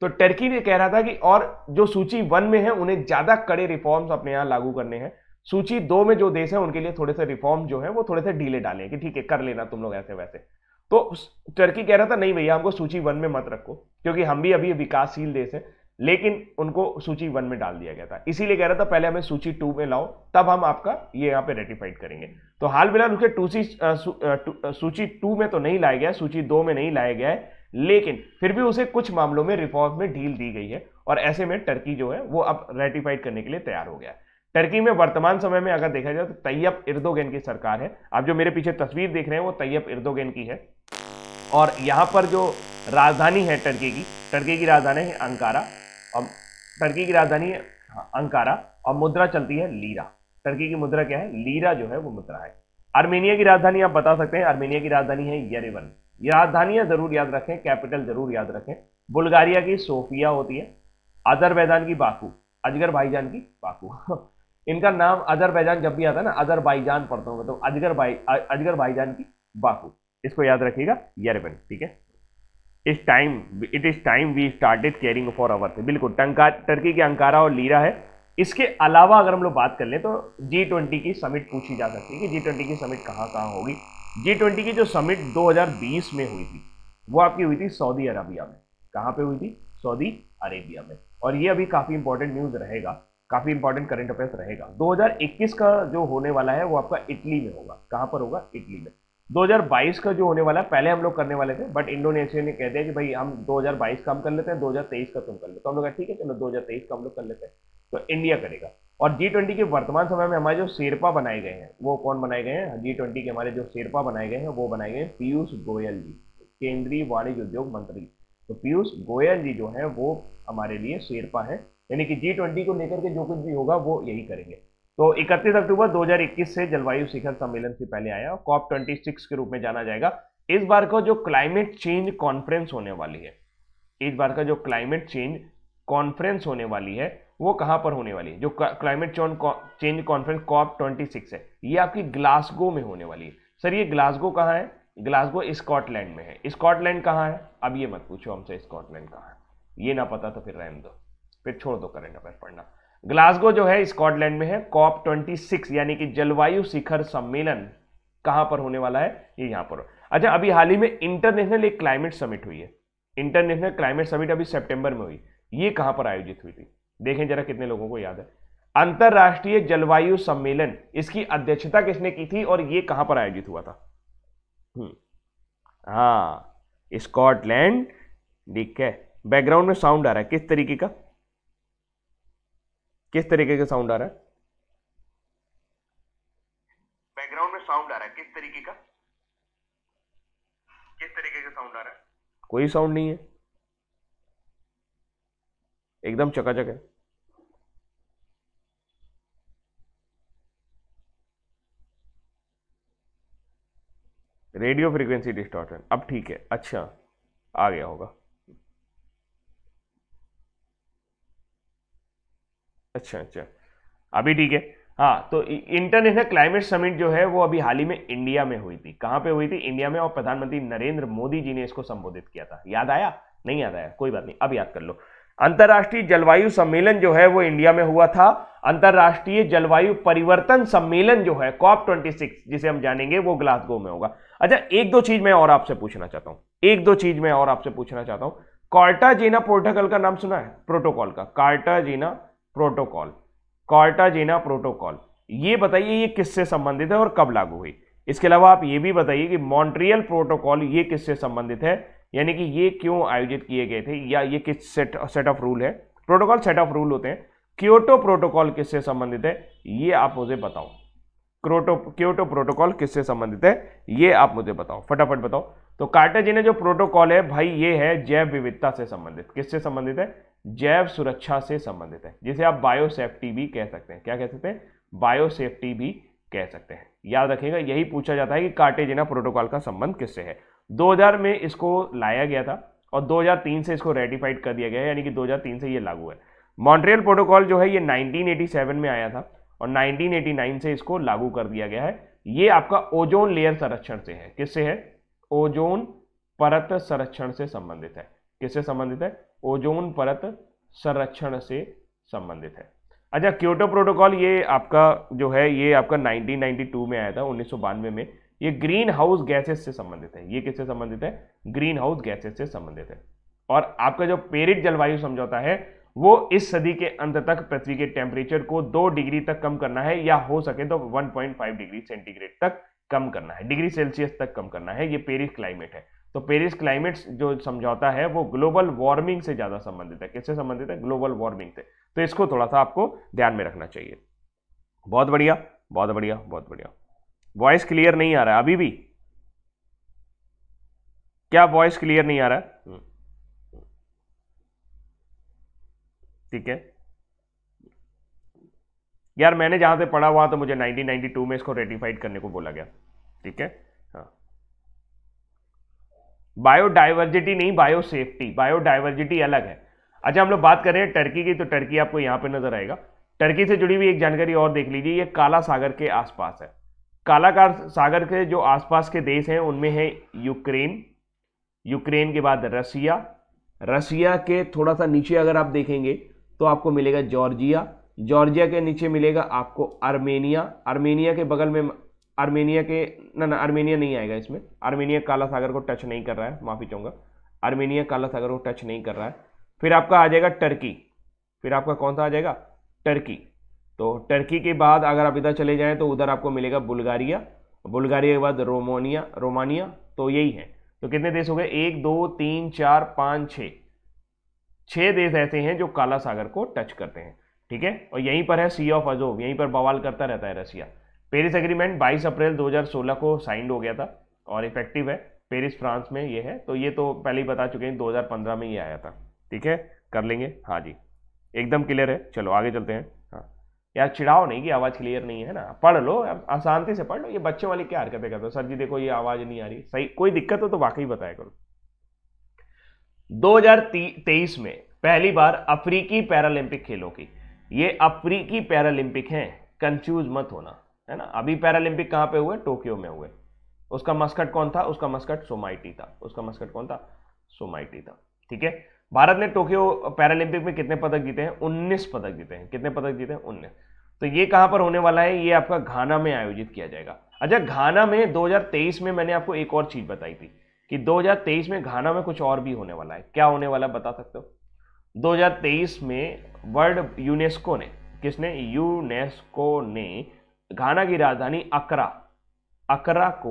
तो टर्की ने कह रहा था कि और जो सूची वन में है उन्हें ज़्यादा कड़े रिफॉर्म्स अपने यहां लागू करने हैं सूची दो में जो देश है उनके लिए थोड़े से रिफॉर्म जो है वो थोड़े से ढीले डाले कि ठीक है कर लेना तुम लोग ऐसे वैसे तो टर्की कह रहा था नहीं भैया हमको सूची वन में मत रखो क्योंकि हम भी अभी विकासशील देश हैं लेकिन उनको सूची वन में डाल दिया गया था इसीलिए कह रहा था पहले हमें सूची टू में लाओ तब हम आपका ये यहाँ पे रेटिफाइड करेंगे तो हाल फिलहाल उसके टू सी सूची टू में तो नहीं लाया गया सूची दो में नहीं लाया गया है लेकिन फिर भी उसे कुछ मामलों में रिफॉर्म में ढील दी गई है और ऐसे में टर्की जो है वो अब रेटिफाइड करने के लिए तैयार हो गया है टर्की में वर्तमान समय में अगर देखा जाए तो तैयब इर्दोगेन की सरकार है आप जो मेरे पीछे तस्वीर देख रहे हैं वो तैयब इर्दोगेन की है और यहाँ पर जो राजधानी है टर्की की टर्की की राजधानी है अंकारा और टर्की की राजधानी है हाँ, अंकारा और मुद्रा चलती है लीरा टर्की की मुद्रा क्या है लीरा जो है वो मुद्रा है आर्मेनिया की राजधानी आप बता सकते हैं आर्मेनिया की राजधानी है यरेवन ये जरूर याद रखें कैपिटल जरूर याद रखें बुल्गारिया की सोफिया होती है अजरबैजान की बाकू अजगर भाईजान की बाकू (laughs) इनका नाम अजरबैजान जब भी आता है ना अजरबाईजान पढ़ता हूँ तो अजगर बाई अजगर भाईजान की बाकू इसको याद रखिएगा यरबन ठीक है इस time it is time we started caring for our बिल्कुल टंका टर्की के अंकारा और लीरा है इसके अलावा अगर हम लोग बात कर लें तो जी ट्वेंटी की समिट पूछी जा सकती है कि जी ट्वेंटी की समिट कहाँ कहाँ होगी जी ट्वेंटी की जो समिट 2020 में हुई थी वो आपकी हुई थी सऊदी अरबिया में कहाँ पे हुई थी सऊदी अरेबिया में और ये अभी काफ़ी इंपॉर्टेंट न्यूज़ रहेगा काफ़ी इंपॉर्टेंट करंट अफेयर्स रहेगा 2021 का जो होने वाला है वो आपका इटली में होगा कहां पर होगा इटली में 2022 का जो होने वाला है पहले हम लोग करने वाले थे बट इंडोनेशिया ने कह दिया कि भाई हम 2022 का हम कर लेते हैं 2023 का तुम कर लेते हो तो हम लोग ठीक है चलो 2023 का हम लोग कर लेते हैं तो इंडिया करेगा और जी ट्वेंटी के वर्तमान समय में हमारे जो शेरपा बनाए गए हैं वो कौन बनाए गए हैं जी ट्वेंटी के हमारे जो शेरपा बनाए गए हैं वो बनाए गए पीयूष गोयल जी केंद्रीय वाणिज्य उद्योग मंत्री तो पीयूष गोयल जी जो है वो हमारे लिए शेरपा है यानी कि जी ट्वेंटी को लेकर के जो कुछ भी होगा वो यही करेंगे तो 31 अक्टूबर 2021 से जलवायु शिखर सम्मेलन से पहले आया और कॉप 26 के रूप में जाना जाएगा इस बार का जो क्लाइमेट चेंज कॉन्फ्रेंस होने वाली है इस बार का जो क्लाइमेट चेंज कॉन्फ्रेंस होने वाली है वो कहां पर होने वाली है जो climate change conference COP twenty six है ये आपकी ग्लासगो में होने वाली है सर ये ग्लासगो कहाँ है ग्लासगो स्कॉटलैंड में है स्कॉटलैंड कहाँ है अब ये मत पूछो हमसे स्कॉटलैंड कहाँ है ये ना पता तो फिर रहने दो फिर छोड़ दो करेंट अफेयर पढ़ना ग्लासगो जो है स्कॉटलैंड में है कॉप ट्वेंटी सिक्स यानी कि जलवायु शिखर सम्मेलन कहां पर होने वाला है ये यहां पर अच्छा अभी हाल ही में इंटरनेशनल एक क्लाइमेट समिट हुई है इंटरनेशनल क्लाइमेट समिट अभी सेप्टेंबर में हुई ये कहां पर आयोजित हुई थी देखें जरा कितने लोगों को याद है अंतरराष्ट्रीय जलवायु सम्मेलन इसकी अध्यक्षता किसने की थी और ये कहां पर आयोजित हुआ था हम्म, हाँ स्कॉटलैंड ठीक है बैकग्राउंड में साउंड आ रहा है किस तरीके का किस तरीके का साउंड आ रहा है बैकग्राउंड में साउंड आ रहा है किस तरीके का किस तरीके का साउंड आ रहा है कोई साउंड नहीं है एकदम चकाचक है रेडियो फ्रीक्वेंसी डिस्टॉर्शन अब ठीक है अच्छा आ गया होगा अच्छा अच्छा अभी ठीक है हाँ तो इंटरनेशनल क्लाइमेट समिट जो है वो अभी हाल ही में इंडिया में हुई थी कहाँ पे हुई थी इंडिया में और प्रधानमंत्री नरेंद्र मोदी जी ने इसको संबोधित किया था याद आया नहीं याद आया कोई बात नहीं अब याद कर लो अंतर्राष्ट्रीय जलवायु सम्मेलन जो है वो इंडिया में हुआ था अंतर्राष्ट्रीय जलवायु परिवर्तन सम्मेलन जो है कॉप ट्वेंटी सिक्स जिसे हम जानेंगे वो ग्लासगो में होगा अच्छा एक दो चीज मैं और आपसे पूछना चाहता हूँ एक दो चीज मैं और आपसे पूछना चाहता हूँ जीना प्रोटोकॉल का नाम सुना है प्रोटोकॉल का Cartagena protocol Cartagena protocol ये बताइए ये किससे संबंधित है और कब लागू हुई इसके अलावा आप ये भी बताइए कि मॉन्ट्रियल प्रोटोकॉल ये किससे संबंधित है यानी कि ये क्यों आयोजित किए गए थे या ये किस सेट सेट ऑफ रूल है प्रोटोकॉल सेट ऑफ रूल होते हैं क्योटो प्रोटोकॉल किससे संबंधित है ये आप मुझे बताओ क्रोटो क्योटो प्रोटोकॉल किससे संबंधित है ये आप मुझे बताओ फटाफट बताओ तो कार्टाजेना जो प्रोटोकॉल है भाई ये है जैव विविधता से संबंधित किससे संबंधित है जैव सुरक्षा से संबंधित है जिसे आप बायोसेफ्टी भी कह सकते हैं क्या कह सकते हैं बायोसेफ्टी भी कह सकते हैं याद रखिएगा यही पूछा जाता है कि कार्टेजिना प्रोटोकॉल का संबंध किससे है 2000 में इसको लाया गया था और 2003 से इसको रेटिफाइड कर दिया गया है यानी कि 2003 से ये लागू है मॉन्ट्रियल प्रोटोकॉल जो है ये 1987 में आया था और 1989 से इसको लागू कर दिया गया है ये आपका ओजोन लेयर संरक्षण से है किससे है ओजोन परत संरक्षण से संबंधित है किससे संबंधित है ओजोन परत संरक्षण से संबंधित है अच्छा क्योटो प्रोटोकॉल ये आपका जो है ये आपका 1992 में आया था उन्नीस में ये ग्रीन हाउस गैसेस से संबंधित है ये किससे संबंधित है ग्रीन हाउस गैसेस से संबंधित है और आपका जो पेरिट जलवायु समझौता है वो इस सदी के अंत तक पृथ्वी के टेम्परेचर को दो डिग्री तक कम करना है या हो सके तो 1.5 डिग्री सेंटीग्रेड तक कम करना है डिग्री सेल्सियस तक कम करना है ये पेरिस क्लाइमेट है तो पेरिस क्लाइमेट्स जो समझौता है वो ग्लोबल वार्मिंग से ज़्यादा संबंधित है किससे संबंधित है ग्लोबल वार्मिंग से तो इसको थोड़ा सा आपको ध्यान में रखना चाहिए बहुत बढ़िया बहुत बढ़िया बहुत बढ़िया वॉइस क्लियर नहीं आ रहा है अभी भी क्या वॉइस क्लियर नहीं आ रहा है हम्म, हम्म। ठीक है यार मैंने जहां से पढ़ा हुआ तो मुझे 1992 में इसको रेटिफाइड करने को बोला गया ठीक है बायोडाइवर्सिटी नहीं बायोसेफ्टी बायोडाइवर्सिटी अलग है अच्छा हम लोग बात कर रहे हैं टर्की की तो टर्की आपको यहां पे नजर आएगा टर्की से जुड़ी हुई एक जानकारी और देख लीजिए ये काला सागर के आसपास है काला सागर के जो आसपास के देश हैं उनमें है यूक्रेन यूक्रेन के बाद रसिया रसिया के थोड़ा सा नीचे अगर आप देखेंगे तो आपको मिलेगा जॉर्जिया जॉर्जिया के नीचे मिलेगा आपको आर्मेनिया आर्मेनिया के बगल में आर्मेनिया के ना ना आर्मेनिया नहीं आएगा इसमें आर्मेनिया काला सागर को टच नहीं कर रहा है माफ़ी चाहूंगा आर्मेनिया काला सागर को टच नहीं कर रहा है फिर आपका आ जाएगा टर्की फिर आपका कौन सा आ जाएगा टर्की तो टर्की के बाद अगर आप इधर चले जाएं तो उधर आपको मिलेगा बुल्गारिया बुल्गारिया के बाद रोमानिया रोमानिया तो यही है तो कितने देश हो गए एक दो तीन चार पाँच छः छः देश ऐसे हैं जो काला सागर को टच करते हैं ठीक है और यहीं पर है सी ऑफ अजोव यहीं पर बवाल करता रहता है रसिया पेरिस एग्रीमेंट 22 अप्रैल 2016 को साइंड हो गया था और इफेक्टिव है पेरिस फ्रांस में ये है तो ये तो पहले ही बता चुके हैं 2015 में ये आया था ठीक है कर लेंगे हाँ जी एकदम क्लियर है चलो आगे चलते हैं हाँ यार चिड़ाओ नहीं कि आवाज़ क्लियर नहीं है ना पढ़ लो आसानी से पढ़ लो ये बच्चों वाली क्या हरकतें करते हो सर जी देखो ये आवाज़ नहीं आ रही सही कोई दिक्कत हो तो वाकई बताया करो 2023 में पहली बार अफ्रीकी पैरालंपिक खेलों की ये अफ्रीकी पैरालंपिक हैं कंफ्यूज मत होना है ना अभी पैरालंपिक कहां पे हुए टोक्यो में हुए उसका मस्कट कौन था उसका मस्कट सोमाइटी था उसका मस्कट कौन था सोमाइटी था ठीक है भारत ने टोक्यो पैरालंपिक में कितने पदक जीते हैं उन्नीस पदक जीते हैं कितने पदक जीते हैं उन्नीस तो ये कहां पर होने वाला है ये आपका घाना में आयोजित किया जाएगा अच्छा घाना में 2023 में मैंने आपको एक और चीज़ बताई थी कि 2023 में घाना में कुछ और भी होने वाला है क्या होने वाला बता सकते हो 2023 में वर्ल्ड यूनेस्को ने किसने यूनेस्को ने घाना की राजधानी अकरा अकरा को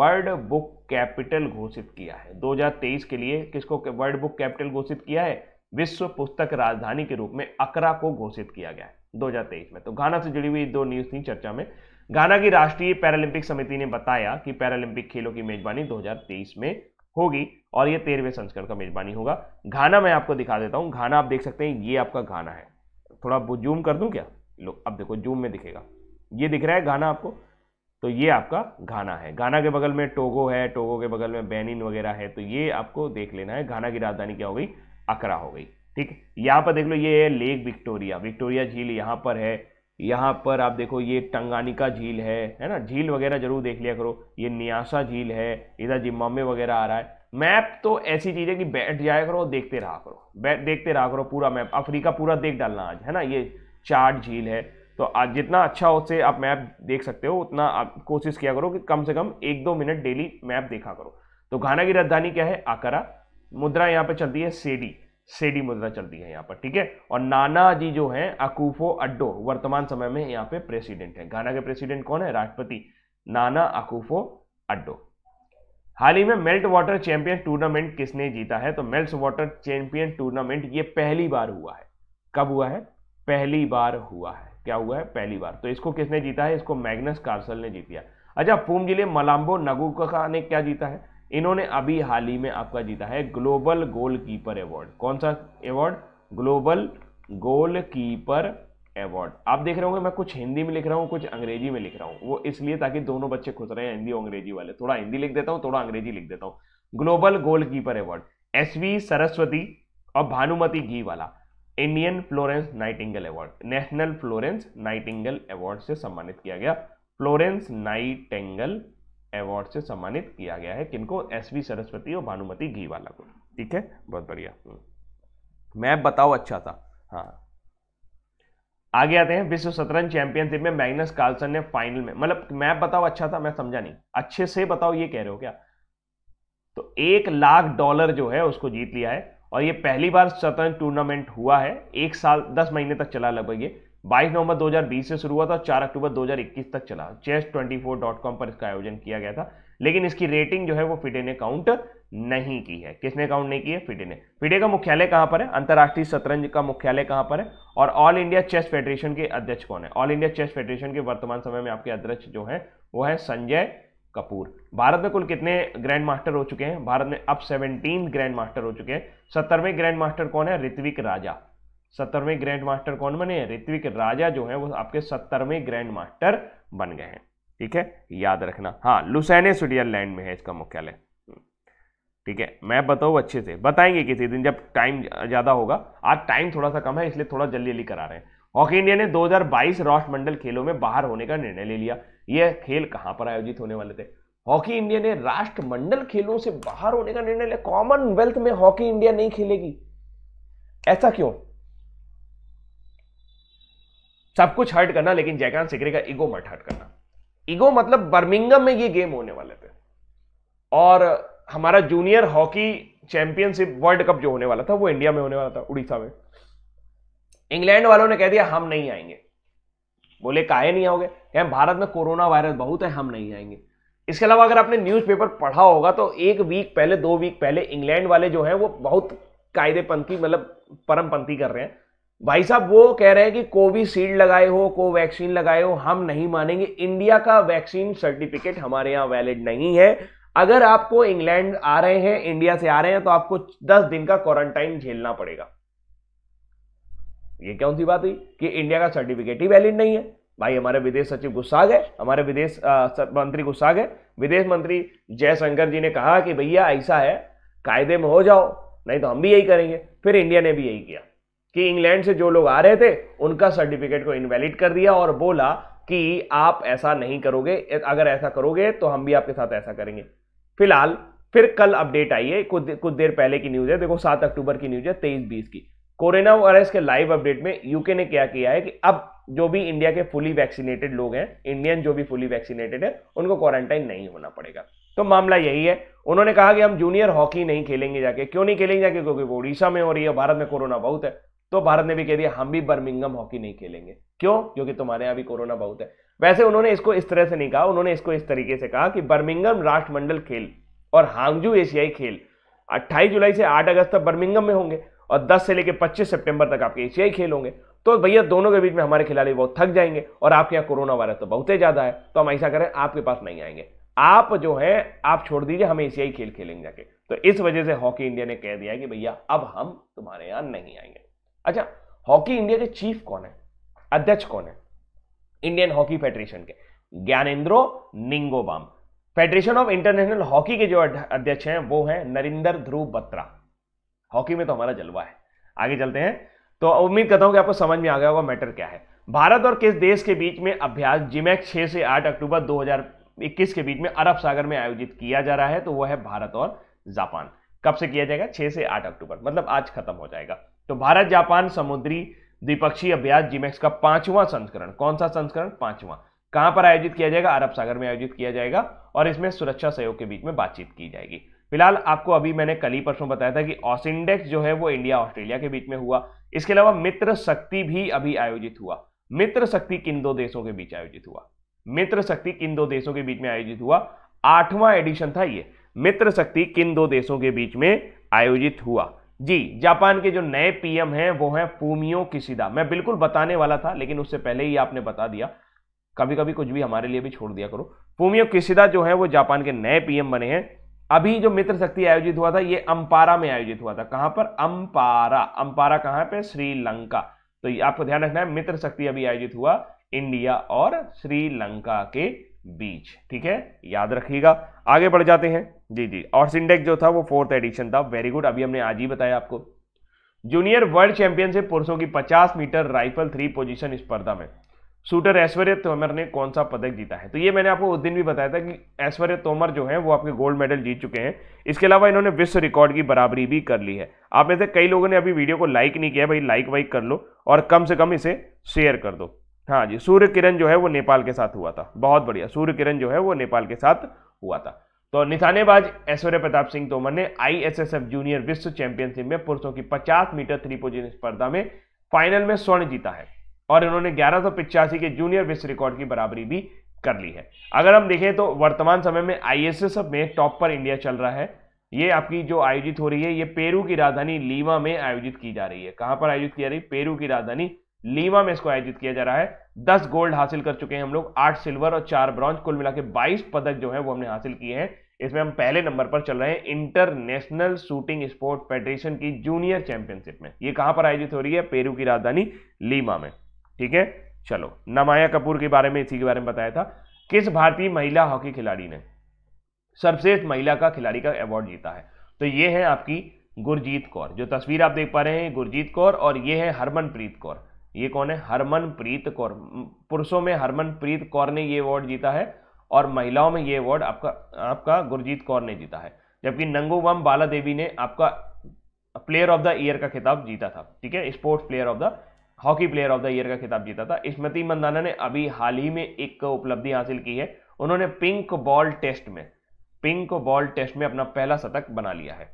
वर्ल्ड बुक कैपिटल घोषित किया है 2023 के लिए किसको वर्ल्ड बुक कैपिटल घोषित किया है विश्व पुस्तक राजधानी के रूप में अकरा को घोषित किया गया है 2023 में तो घाना से जुड़ी हुई दो न्यूज थी चर्चा में घाना की राष्ट्रीय पैरालंपिक समिति ने बताया कि पैरालंपिक खेलों की मेजबानी 2023 में होगी और यह तेरहवें संस्करण का मेजबानी होगा घाना मैं आपको दिखा देता हूं घाना आप देख सकते हैं ये आपका घाना है थोड़ा जूम कर दूं क्या लो अब देखो जूम में दिखेगा ये दिख रहा है घाना आपको तो ये आपका घाना है घाना के बगल में टोगो है टोगो के बगल में बेनिन वगैरह है तो ये आपको देख लेना है घाना की राजधानी क्या हो गई अकरा हो गई ठीक है यहाँ पर देख लो ये है लेक विक्टोरिया विक्टोरिया झील यहाँ पर है यहाँ पर आप देखो ये टंगानिका झील है है ना झील वगैरह जरूर देख लिया करो ये नियासा झील है इधर जिम्बाबे वगैरह आ रहा है मैप तो ऐसी चीज़ है कि बैठ जाया करो देखते रहा करो बैठ देखते रहा करो पूरा मैप अफ्रीका पूरा देख डालना आज है ना ये चार्ट झील है तो आज जितना अच्छा उससे आप मैप देख सकते हो उतना आप कोशिश किया करो कि कम से कम एक दो मिनट डेली मैप देखा करो तो घाना की राजधानी क्या है आकरा मुद्रा यहाँ पर चलती है सेडी सेडी मुद्रा चलती है यहाँ पर ठीक है और नाना जी जो है अकूफो अड्डो वर्तमान समय में यहाँ पे प्रेसिडेंट है घाना के प्रेसिडेंट कौन है राष्ट्रपति नाना अकूफो अड्डो हाल ही में मेल्ट वाटर चैंपियन टूर्नामेंट किसने जीता है तो मेल्ट वाटर चैंपियन टूर्नामेंट ये पहली बार हुआ है कब हुआ है पहली बार हुआ है क्या हुआ है पहली बार तो इसको किसने जीता है इसको मैग्नस कार्सल ने जीत लिया अच्छा पूम जिले मलाम्बो नगुका ने क्या जीता है इन्होंने अभी हाल ही में आपका जीता है ग्लोबल गोलकीपर अवार्ड कौन सा अवार्ड ग्लोबल गोलकीपर अवार्ड आप देख रहे होंगे मैं कुछ हिंदी में लिख रहा हूँ कुछ अंग्रेजी में लिख रहा हूँ वो इसलिए ताकि दोनों बच्चे खुश रहे हिंदी और अंग्रेजी वाले थोड़ा हिंदी लिख देता हूँ थोड़ा अंग्रेजी लिख देता हूँ global goalkeeper award S Saraswati और भानुमति घी वाला Indian Florence Nightingale award national Florence Nightingale award से सम्मानित किया गया फ्लोरेंस नाइटेंगल अवार्ड से सम्मानित किया गया है किनको एस वी सरस्वती और भानुमति घीवाला को ठीक है बहुत बढ़िया हम्म। मैप बताओ अच्छा था हाँ आगे आते हैं विश्व शतरंज चैंपियनशिप में मैग्नस कार्लसन ने फाइनल में मतलब मैप बताओ अच्छा था मैं समझा नहीं अच्छे से बताओ ये कह रहे हो क्या तो एक लाख डॉलर जो है उसको जीत लिया है और ये पहली बार शतरंज टूर्नामेंट हुआ है एक साल दस महीने तक चला लगभग ये बाईस नवंबर 2020 से शुरू हुआ था और चार अक्टूबर 2021 तक चला चेस कॉम पर इसका आयोजन किया गया था लेकिन इसकी रेटिंग जो है वो फिडे ने काउंट नहीं की है किसने काउंट नहीं की है फिडे ने फिडे का मुख्यालय कहां पर है अंतर्राष्ट्रीय शतरंज का मुख्यालय कहाँ पर है और ऑल इंडिया चेस फेडरेशन के अध्यक्ष कौन है ऑल इंडिया चेस फेडरेशन के वर्तमान समय में आपके अध्यक्ष जो है वो है संजय कपूर भारत में कुल कितने ग्रैंड मास्टर हो चुके हैं भारत में अब सेवनटीन ग्रैंड मास्टर हो चुके हैं सत्तरवें ग्रैंड मास्टर कौन है ऋत्विक राजा सत्तरवें ग्रैंड मास्टर कौन बने ऋत्विक राजा जो है वो आपके सत्तरवें ग्रैंड मास्टर बन गए हैं ठीक है याद रखना हाँ लुसैने स्विट्जरलैंड में है इसका मुख्यालय ठीक है मैं बताऊ अच्छे से बताएंगे किसी दिन जब टाइम ज़्यादा होगा आज टाइम थोड़ा सा कम है इसलिए थोड़ा जल्दी जल्दी करा रहे हैं हॉकी इंडिया ने 2022 राष्ट्रमंडल खेलों में बाहर होने का निर्णय ले लिया यह खेल कहां पर आयोजित होने वाले थे हॉकी इंडिया ने राष्ट्रमंडल खेलों से बाहर होने का निर्णय लिया कॉमनवेल्थ में हॉकी इंडिया नहीं खेलेगी ऐसा क्यों सब कुछ हर्ट करना लेकिन जयकांत सिकरे का इगो मत हर्ट करना इगो मतलब बर्मिंगम में ये गेम होने वाले थे और हमारा junior hockey championship world cup जो होने वाला था वो इंडिया में होने वाला था उड़ीसा में इंग्लैंड वालों ने कह दिया हम नहीं आएंगे बोले काहे नहीं आओगे कह भारत में कोरोना वायरस बहुत है हम नहीं आएंगे इसके अलावा अगर आपने न्यूज़पेपर पढ़ा होगा तो एक वीक पहले दो वीक पहले इंग्लैंड वाले जो हैं वो बहुत कायदेपंथी मतलब परमपंथी कर रहे हैं भाई साहब वो कह रहे हैं कि कोविशील्ड लगाए हो कोवैक्सीन लगाए हो हम नहीं मानेंगे इंडिया का वैक्सीन सर्टिफिकेट हमारे यहाँ वैलिड नहीं है अगर आपको इंग्लैंड आ रहे हैं इंडिया से आ रहे हैं तो आपको 10 दिन का क्वारंटाइन झेलना पड़ेगा ये कौन सी बात हुई कि इंडिया का सर्टिफिकेट ही वैलिड नहीं है भाई हमारे विदेश सचिव गुस्सा गए हमारे विदेश मंत्री गुस्सा गए विदेश मंत्री जयशंकर जी ने कहा कि भैया ऐसा है कायदे में हो जाओ नहीं तो हम भी यही करेंगे फिर इंडिया ने भी यही किया कि इंग्लैंड से जो लोग आ रहे थे उनका सर्टिफिकेट को इनवैलिड कर दिया और बोला कि आप ऐसा नहीं करोगे अगर ऐसा करोगे तो हम भी आपके साथ ऐसा करेंगे फिलहाल फिर कल अपडेट आई है कुछ कुछ देर पहले की न्यूज़ है देखो सात अक्टूबर की न्यूज़ है तेईस बीस की कोरोना वायरस के लाइव अपडेट में यूके ने क्या किया है कि अब जो भी इंडिया के फुली वैक्सीनेटेड लोग हैं इंडियन जो भी फुली वैक्सीनेटेड है उनको क्वारंटाइन नहीं होना पड़ेगा तो मामला यही है उन्होंने कहा कि हम जूनियर हॉकी नहीं खेलेंगे जाके क्यों नहीं खेलेंगे जाके क्योंकि वो उड़ीसा में हो रही है भारत में कोरोना बहुत है तो भारत ने भी कह दिया हम भी बर्मिंगम हॉकी नहीं खेलेंगे क्यों क्योंकि तुम्हारे यहाँ भी कोरोना बहुत है वैसे उन्होंने इसको इस तरह से नहीं कहा उन्होंने इसको इस तरीके से कहा कि बर्मिंगम राष्ट्रमंडल खेल और हांगजू एशियाई खेल अट्ठाईस जुलाई से आठ अगस्त तक बर्मिंगम में होंगे और 10 से लेकर 25 सितंबर तक आपके एशियाई खेल होंगे तो भैया दोनों के बीच में हमारे खिलाड़ी बहुत थक जाएंगे और आपके यहाँ कोरोना वायरस तो बहुत ही ज़्यादा है तो हम ऐसा करें आपके पास नहीं आएंगे आप जो है आप छोड़ दीजिए हम एशियाई खेल खेलेंगे जाके तो इस वजह से हॉकी इंडिया ने कह दिया कि भैया अब हम तुम्हारे यहां नहीं आएंगे अच्छा हॉकी इंडिया के चीफ कौन है अध्यक्ष कौन है इंडियन हॉकी फेडरेशन के Gyanendro Ningombam federation of international hockey के जो अध्यक्ष हैं वो हैं नरिंदर ध्रुव बत्रा हॉकी में तो हमारा जलवा है आगे चलते हैं तो उम्मीद करता हूं कि आपको समझ में आ गया होगा मैटर क्या है भारत और किस देश के बीच में अभ्यास जिमैक छह से आठ अक्टूबर 2021 के बीच में अरब सागर में आयोजित किया जा रहा है तो वह है भारत और जापान कब से किया जाएगा छह से आठ अक्टूबर मतलब आज खत्म हो जाएगा तो भारत जापान समुद्री द्विपक्षीय अभ्यास जिमैक्स का पांचवा संस्करण कौन सा संस्करण पांचवा कहां पर आयोजित किया जाएगा अरब सागर में आयोजित किया जाएगा और इसमें सुरक्षा सहयोग के बीच में बातचीत की जाएगी फिलहाल आपको अभी मैंने कल ही परसों बताया था कि ऑसिंडेक्स जो है वो इंडिया ऑस्ट्रेलिया के बीच में हुआ इसके अलावा मित्र शक्ति भी अभी आयोजित हुआ मित्र शक्ति किन दो देशों के बीच आयोजित हुआ मित्र शक्ति किन दो देशों के बीच में आयोजित हुआ आठवां एडिशन था ये मित्र शक्ति किन दो देशों के बीच में आयोजित हुआ जी जापान के जो नए पीएम हैं वो हैं फूमियो किसिदा मैं बिल्कुल बताने वाला था लेकिन उससे पहले ही आपने बता दिया कभी कभी कुछ भी हमारे लिए भी छोड़ दिया करो फूमियो किसिदा जो है वो जापान के नए पीएम बने हैं अभी जो मित्र शक्ति आयोजित हुआ था ये अंपारा में आयोजित हुआ था कहां पर अंपारा अंपारा कहां पे श्रीलंका तो आपको ध्यान रखना है मित्र शक्ति अभी आयोजित हुआ इंडिया और श्रीलंका के बीच ठीक है याद रखिएगा आगे बढ़ जाते हैं जी जी और सिंडेक्स जो था वो फोर्थ एडिशन था वेरी गुड अभी हमने आज ही बताया आपको जूनियर वर्ल्ड चैंपियनशिप पुरुषों की 50 मीटर राइफल थ्री पोजीशन स्पर्धा में शूटर ऐश्वर्य तोमर ने कौन सा पदक जीता है तो ये मैंने आपको उस दिन भी बताया था कि ऐश्वर्य तोमर जो है वो आपके गोल्ड मेडल जीत चुके हैं इसके अलावा इन्होंने विश्व रिकॉर्ड की बराबरी भी कर ली है आप में से कई लोगों ने अभी वीडियो को लाइक नहीं किया भाई लाइक वाइक कर लो और कम से कम इसे शेयर कर दो हाँ जी सूर्य किरण जो है वो नेपाल के साथ हुआ था बहुत बढ़िया सूर्य किरण जो है वो नेपाल के साथ हुआ था तो निशानेबाज ऐश्वर्य प्रताप सिंह तोमर ने आई जूनियर विश्व चैंपियनशिप में पुरुषों की पचास मीटर थ्री पोजिशन स्पर्धा में फाइनल में स्वर्ण जीता है और इन्होंने ग्यारह के जूनियर विश्व रिकॉर्ड की बराबरी भी कर ली है अगर हम देखें तो वर्तमान समय में आई में टॉप पर इंडिया चल रहा है ये आपकी जो आयोजित हो रही है ये पेरू की राजधानी लीमा में आयोजित की जा रही है कहां पर आयोजित की जा रही है पेरू की राजधानी लीमा में इसको आयोजित किया जा रहा है दस गोल्ड हासिल कर चुके हैं हम लोग आठ सिल्वर और चार ब्रॉन्ज कुल मिला के बाईस पदक जो है वो हमने हासिल किए हैं इसमें हम पहले नंबर पर चल रहे हैं इंटरनेशनल शूटिंग स्पोर्ट फेडरेशन की जूनियर चैंपियनशिप में ये कहां पर आयोजित हो रही है पेरू की राजधानी लीमा में ठीक है चलो नमाया कपूर के बारे में इसी के बारे में बताया था किस भारतीय महिला हॉकी खिलाड़ी ने सर्वश्रेष्ठ महिला का खिलाड़ी का अवार्ड जीता है तो ये है आपकी गुरजीत कौर जो तस्वीर आप देख पा रहे हैं गुरजीत कौर और ये है हरमनप्रीत कौर ये कौन है हरमनप्रीत कौर पुरुषों में हरमनप्रीत कौर ने ये अवार्ड जीता है और महिलाओं में ये अवार्ड आपका आपका गुरजीत कौर ने जीता है जबकि नंगोवम बाला देवी ने आपका प्लेयर ऑफ द ईयर का खिताब जीता था ठीक है sports player of the hockey player of the year का खिताब जीता था स्मृति मंदाना ने अभी हाल ही में एक उपलब्धि हासिल की है उन्होंने पिंक बॉल टेस्ट में पिंक बॉल टेस्ट में अपना पहला शतक बना लिया है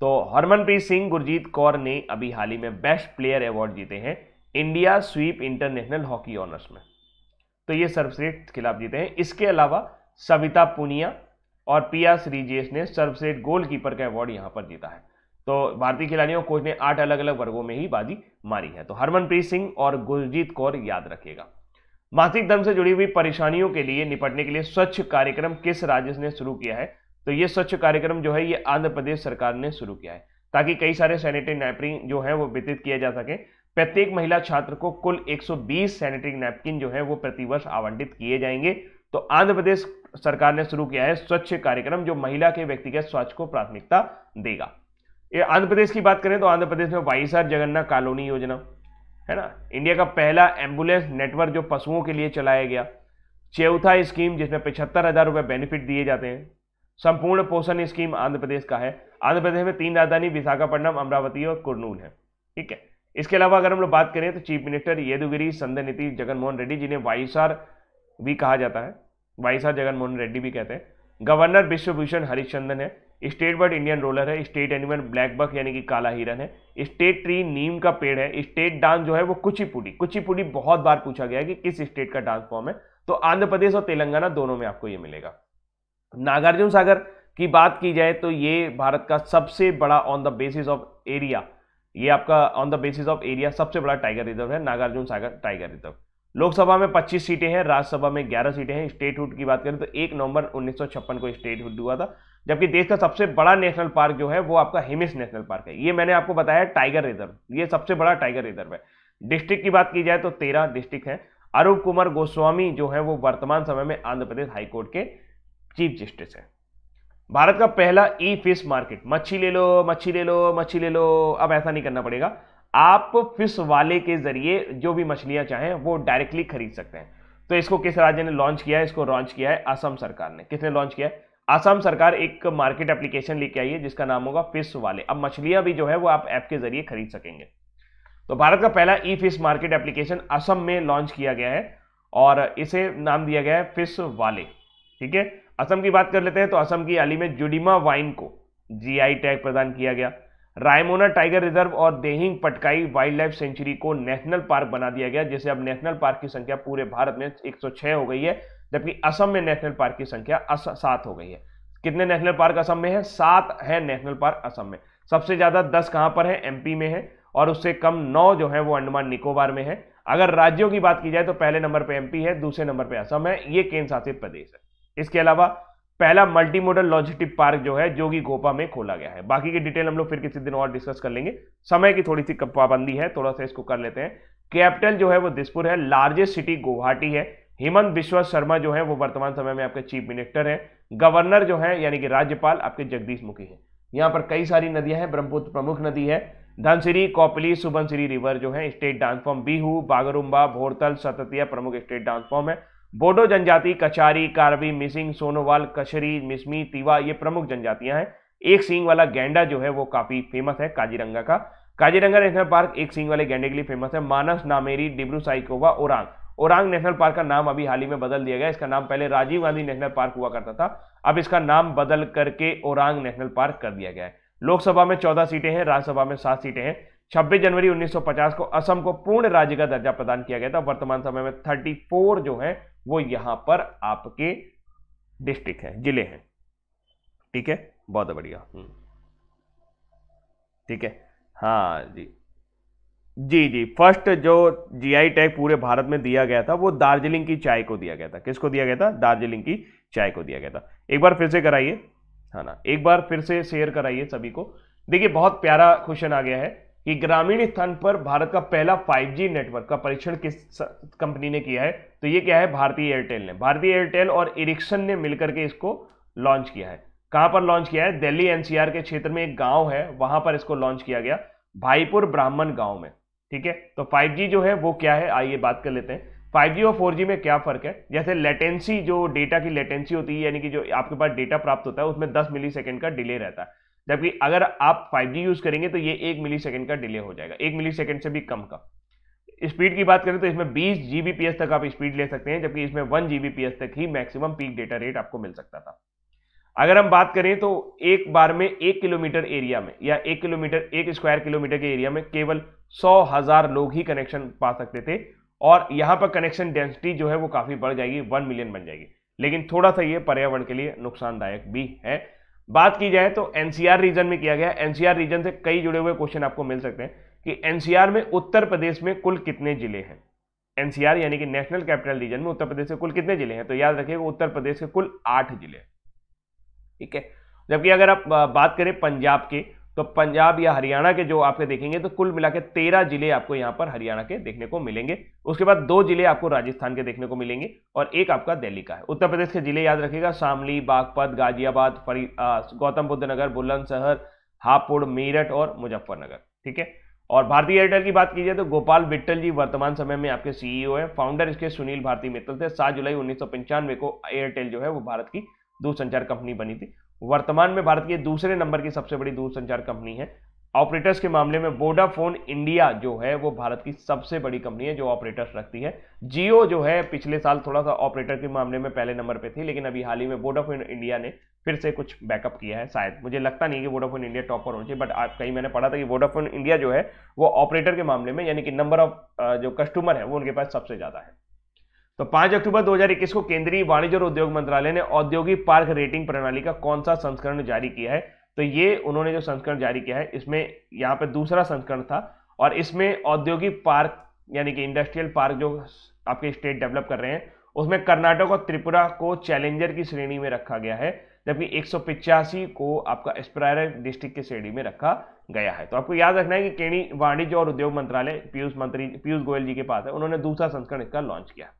तो हरमनप्रीत सिंह गुरजीत कौर ने अभी हाल ही में बेस्ट प्लेयर अवार्ड जीते हैं India sweep international hockey honours में तो ये सर्वश्रेष्ठ खिलाफ जीते हैं इसके अलावा सविता पुनिया और पिया श्रीजेश ने सर्वश्रेष्ठ गोलकीपर का अवार्ड यहां पर जीता है तो भारतीय खिलाड़ियों कोच ने आठ अलग अलग वर्गों में ही बाजी मारी है तो हरमनप्रीत सिंह और गुरजीत कौर याद रखिएगा मासिक धर्म से जुड़ी हुई परेशानियों के लिए निपटने के लिए स्वच्छ कार्यक्रम किस राज्य ने शुरू किया है तो ये स्वच्छ कार्यक्रम जो है ये आंध्र प्रदेश सरकार ने शुरू किया है ताकि कई सारे सैनिटरी नैपकिन जो है वो वितरित किए जा सके प्रत्येक महिला छात्र को कुल 120 सैनिटरी नैपकिन जो है वो प्रतिवर्ष आवंटित किए जाएंगे तो आंध्र प्रदेश सरकार ने शुरू किया है स्वच्छ कार्यक्रम जो महिला के व्यक्तिगत स्वास्थ्य को प्राथमिकता देगा आंध्र प्रदेश की बात करें तो आंध्र प्रदेश में वाईसार जगन्नाथ कॉलोनी योजना है ना इंडिया का पहला एम्बुलेंस नेटवर्क जो पशुओं के लिए चलाया गया चौथा स्कीम जिसमें पिछहत्तर हज़ार रुपये बेनिफिट दिए जाते हैं संपूर्ण पोषण स्कीम आंध्र प्रदेश का है आंध्र प्रदेश में तीन राजधानी विशाखापट्टनम अमरावती और कुरनूल है ठीक है इसके अलावा अगर हम लोग बात करें तो चीफ मिनिस्टर येदुगिरी संदनिधि जगनमोहन रेड्डी जिन्हें वाईसार भी कहा जाता है वाईसार जगनमोहन रेड्डी भी कहते हैं गवर्नर विश्वभूषण हरिश्चंदन है स्टेट बर्ड इंडियन रोलर है स्टेट एनिमल ब्लैक बक यानी कि काला हिरन है स्टेट ट्री नीम का पेड़ है स्टेट डांस जो है वो कुचिपुड़ी कुचिपुड़ी बहुत बार पूछा गया है कि किस स्टेट का डांस फॉर्म है तो आंध्र प्रदेश और तेलंगाना दोनों में आपको ये मिलेगा नागार्जुन सागर की बात की जाए तो ये भारत का सबसे बड़ा on the basis of area ये आपका on the basis of area सबसे बड़ा टाइगर रिजर्व है नागार्जुन सागर टाइगर रिजर्व लोकसभा में 25 सीटें हैं राज्यसभा में 11 सीटें हैं स्टेट हुड की बात करें तो 1 नवंबर 1956 को स्टेट हुड हुआ था जबकि देश का सबसे बड़ा नेशनल पार्क जो है वो आपका हिमिस नेशनल पार्क है ये मैंने आपको बताया टाइगर रिजर्व ये सबसे बड़ा टाइगर रिजर्व है डिस्ट्रिक्ट की बात की जाए तो तेरह डिस्ट्रिक्ट है अरूप कुमार गोस्वामी जो है वो वर्तमान समय में आंध्र प्रदेश हाईकोर्ट के चीफ जस्टिस है भारत का पहला ई फिश मार्केट मच्छी ले लो मच्छी ले लो मच्छी ले लो अब ऐसा नहीं करना पड़ेगा आप फिश वाले के जरिए जो भी मछलियां चाहें वो डायरेक्टली खरीद सकते हैं तो इसको किस राज्य ने लॉन्च किया है इसको लॉन्च किया है असम सरकार ने किसने लॉन्च किया है आसाम सरकार एक मार्केट एप्लीकेशन लेके आई है जिसका नाम होगा फिश वाले अब मछलियां भी जो है वो आप ऐप के जरिए खरीद सकेंगे तो भारत का पहला ई फिश मार्केट एप्लीकेशन असम में लॉन्च किया गया है और इसे नाम दिया गया है फिश वाले ठीक है असम की बात कर लेते हैं तो असम की अली में जुडिमा वाइन को जीआई टैग प्रदान किया गया रायमोना टाइगर रिजर्व और Dehing Patkai wildlife sanctuary को नेशनल पार्क बना दिया गया जिसे अब नेशनल पार्क की संख्या पूरे भारत में 106 हो गई है जबकि असम में नेशनल पार्क की संख्या सात हो गई है कितने नेशनल पार्क असम में है सात है नेशनल पार्क असम में सबसे ज़्यादा दस कहां पर है एमपी में है और उससे कम नौ जो है वो अंडमान निकोबार में है अगर राज्यों की बात की जाए तो पहले नंबर पे एमपी है दूसरे नंबर पे असम है ये केंद्र शासित प्रदेश है इसके अलावा पहला मल्टी मॉडल लॉजिस्टिक पार्क जो है जोगी गोपा में खोला गया है बाकी की डिटेल हम लोग फिर किसी दिन और डिस्कस कर लेंगे समय की थोड़ी सी पाबंदी है थोड़ा सा इसको कर लेते हैं कैपिटल जो है वो दिसपुर है लार्जेस्ट सिटी गुवाहाटी है हेमंत बिश्वा शर्मा जो है वो वर्तमान समय में आपके चीफ मिनिस्टर हैं गवर्नर जो है यानी कि राज्यपाल आपके जगदीश मुखी हैं यहाँ पर कई सारी नदियां हैं ब्रह्मपुत्र प्रमुख नदी है धनसिरी कोपली सुबनसिरी रिवर जो है state dance form Bihu Bagurumba Bhortal Sattriya प्रमुख स्टेट डांस फॉर्म है बोडो जनजाति कचारी कारवी मिसिंग सोनोवाल कशरी मिसमी तिवा ये प्रमुख जनजातियां हैं एक सींग वाला गेंडा जो है वो काफी फेमस है काजीरंगा का काजीरंगा नेशनल पार्क एक सींग वाले गेंडे के लिए फेमस है मानस नामेरी डिब्रू साइकोवा ओरांग ओरांग नेशनल पार्क का नाम अभी हाल ही में बदल दिया गया इसका नाम पहले राजीव गांधी नेशनल पार्क हुआ करता था अब इसका नाम बदल करके ओरांग नेशनल पार्क कर दिया गया है लोकसभा में चौदह सीटें हैं राज्यसभा में सात सीटें हैं छब्बीस जनवरी 1950 को असम को पूर्ण राज्य का दर्जा प्रदान किया गया था वर्तमान समय में 34 जो है वो यहां पर आपके डिस्ट्रिक्ट हैं जिले हैं ठीक है बहुत बढ़िया हम्म। ठीक है हाँ जी जी जी फर्स्ट जो जीआई टैग पूरे भारत में दिया गया था वो दार्जिलिंग की चाय को दिया गया था किसको दिया गया था दार्जिलिंग की चाय को दिया गया था एक बार फिर से कराइए है हाँ ना एक बार फिर से शेयर कराइए सभी को देखिए बहुत प्यारा क्वेश्चन आ गया है कि ग्रामीण स्थान पर भारत का पहला 5G नेटवर्क का परीक्षण किस कंपनी ने किया है तो ये क्या है भारतीय एयरटेल ने भारतीय एयरटेल और इरिक्सन ने मिलकर के इसको लॉन्च किया है कहाँ पर लॉन्च किया है दिल्ली एनसीआर के क्षेत्र में एक गांव है वहां पर इसको लॉन्च किया गया भाईपुर ब्राह्मण गांव में ठीक है तो 5G जो है वो क्या है आइए बात कर लेते हैं 5G और 4G में क्या फ़र्क है जैसे लेटेंसी जो डेटा की लेटेंसी होती है यानी कि जो आपके पास डेटा प्राप्त होता है उसमें 10 मिली का डिले रहता है जबकि अगर आप 5G यूज़ करेंगे तो ये एक मिली का डिले हो जाएगा एक मिली से भी कम का स्पीड की बात करें तो इसमें बीस जीबीपीएस तक आप स्पीड ले सकते हैं जबकि इसमें वन जीबीपीएस तक ही मैक्सिमम पीक डेटा रेट आपको मिल सकता था अगर हम बात करें तो एक बार में एक किलोमीटर एरिया में या एक किलोमीटर एक स्क्वायर किलोमीटर के एरिया में केवल सौ हज़ार लोग ही कनेक्शन पा सकते थे और यहाँ पर कनेक्शन डेंसिटी जो है वो काफ़ी बढ़ जाएगी वन मिलियन बन जाएगी लेकिन थोड़ा सा ये पर्यावरण के लिए नुकसानदायक भी है बात की जाए तो एनसीआर रीजन में किया गया एनसीआर रीजन से कई जुड़े हुए क्वेश्चन आपको मिल सकते हैं कि एनसीआर में उत्तर प्रदेश में कुल कितने जिले हैं एनसीआर यानी कि नेशनल कैपिटल रीजन में उत्तर प्रदेश के कुल कितने जिले हैं तो याद रखिएगा उत्तर प्रदेश के कुल आठ जिले हैं ठीक है जबकि अगर आप बात करें पंजाब के तो पंजाब या हरियाणा के जो आपके देखेंगे तो कुल मिला के तेरह जिले आपको यहाँ पर हरियाणा के देखने को मिलेंगे उसके बाद दो जिले आपको राजस्थान के देखने को मिलेंगे और एक आपका दिल्ली का है उत्तर प्रदेश के जिले याद रखिएगा शामली बागपत गाजियाबाद फरी गौतम बुद्ध नगर बुलंदशहर हापुड़ मेरठ और मुजफ्फरनगर ठीक है और भारतीय एयरटेल की बात कीजिए तो गोपाल बिट्टल जी वर्तमान समय में आपके सीईओ है फाउंडर इसके सुनील भारती मित्तल थे सात जुलाई उन्नीस को एयरटेल जो है वो भारत की दूरसंचार कंपनी बनी थी वर्तमान में भारत की दूसरे नंबर की सबसे बड़ी दूरसंचार कंपनी है ऑपरेटर्स के मामले में वोडाफोन इंडिया जो है वो भारत की सबसे बड़ी कंपनी है जो ऑपरेटर्स रखती है जियो जो है पिछले साल थोड़ा सा ऑपरेटर के मामले में पहले नंबर पे थी लेकिन अभी हाल ही में वोडाफोन इंडिया ने फिर से कुछ बैकअप किया है शायद मुझे लगता नहीं कि वोडाफोन इंडिया टॉप पर होना चाहिए बट आप कहीं मैंने पढ़ा था कि वोडाफोन इंडिया जो है वो ऑपरेटर के मामले में यानी कि नंबर ऑफ जो कस्टमर है वो उनके पास सबसे ज़्यादा है तो 5 अक्टूबर 2021 को केंद्रीय वाणिज्य और उद्योग मंत्रालय ने औद्योगिक पार्क रेटिंग प्रणाली का कौन सा संस्करण जारी किया है तो ये उन्होंने जो संस्करण जारी किया है इसमें यहाँ पर दूसरा संस्करण था और इसमें औद्योगिक पार्क यानी कि इंडस्ट्रियल पार्क जो आपके स्टेट डेवलप कर रहे हैं उसमें कर्नाटक और त्रिपुरा को चैलेंजर की श्रेणी में रखा गया है जबकि एक को आपका एस्पायर डिस्ट्रिक्ट की श्रेणी में रखा गया है तो आपको याद रखना है कि केणी वाणिज्य और उद्योग मंत्रालय पीयूष मंत्री पीयूष गोयल जी के पास है उन्होंने दूसरा संस्करण इसका लॉन्च किया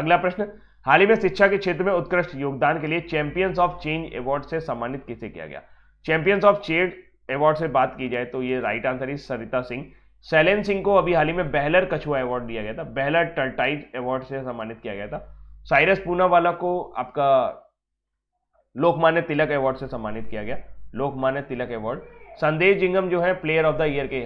अगला प्रश्न हाल ही में शिक्षा के क्षेत्र में उत्कृष्ट योगदान के लिए चैंपियंस ऑफ चेंज अवार्ड से सम्मानित किसे किया गया चैंपियंस ऑफ चेंज अवार्ड से बात की जाए तो ये right answer is Sarita Singh Sailen Singh को अभी हाल ही में बहलर कछुआ अवार्ड दिया गया था बहलर टर्टाइज अवार्ड से सम्मानित किया गया था साइरस पूनावाला को आपका लोकमान्य तिलक अवार्ड से सम्मानित किया गया लोकमान्य तिलक अवार्ड संदेश जिंगम जो है प्लेयर ऑफ द ईयर के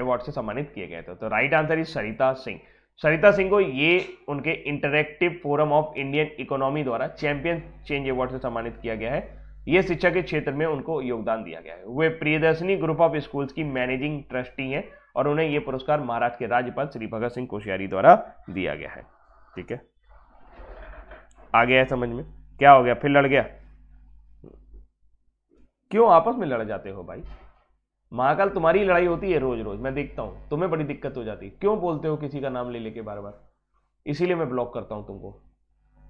अवार्ड से सम्मानित किया गया था तो right answer is Sarita Singh Sarita Singh को ये उनके interactive forum of Indian economy द्वारा चैंपियन चेंज अवार्ड से सम्मानित किया गया है ये शिक्षा के क्षेत्र में उनको योगदान दिया गया है वे प्रियदर्शनी ग्रुप ऑफ स्कूल्स की मैनेजिंग ट्रस्टी हैं और उन्हें ये पुरस्कार महाराष्ट्र के राज्यपाल श्री भगत सिंह कोश्यारी द्वारा दिया गया है ठीक है आ गया है समझ में क्या हो गया फिर लड़ गया क्यों आपस में लड़ जाते हो भाई महाकाल तुम्हारी लड़ाई होती है रोज रोज मैं देखता हूँ तुम्हें बड़ी दिक्कत हो जाती है क्यों बोलते हो किसी का नाम ले लेके बार बार इसीलिए मैं ब्लॉक करता हूँ तुमको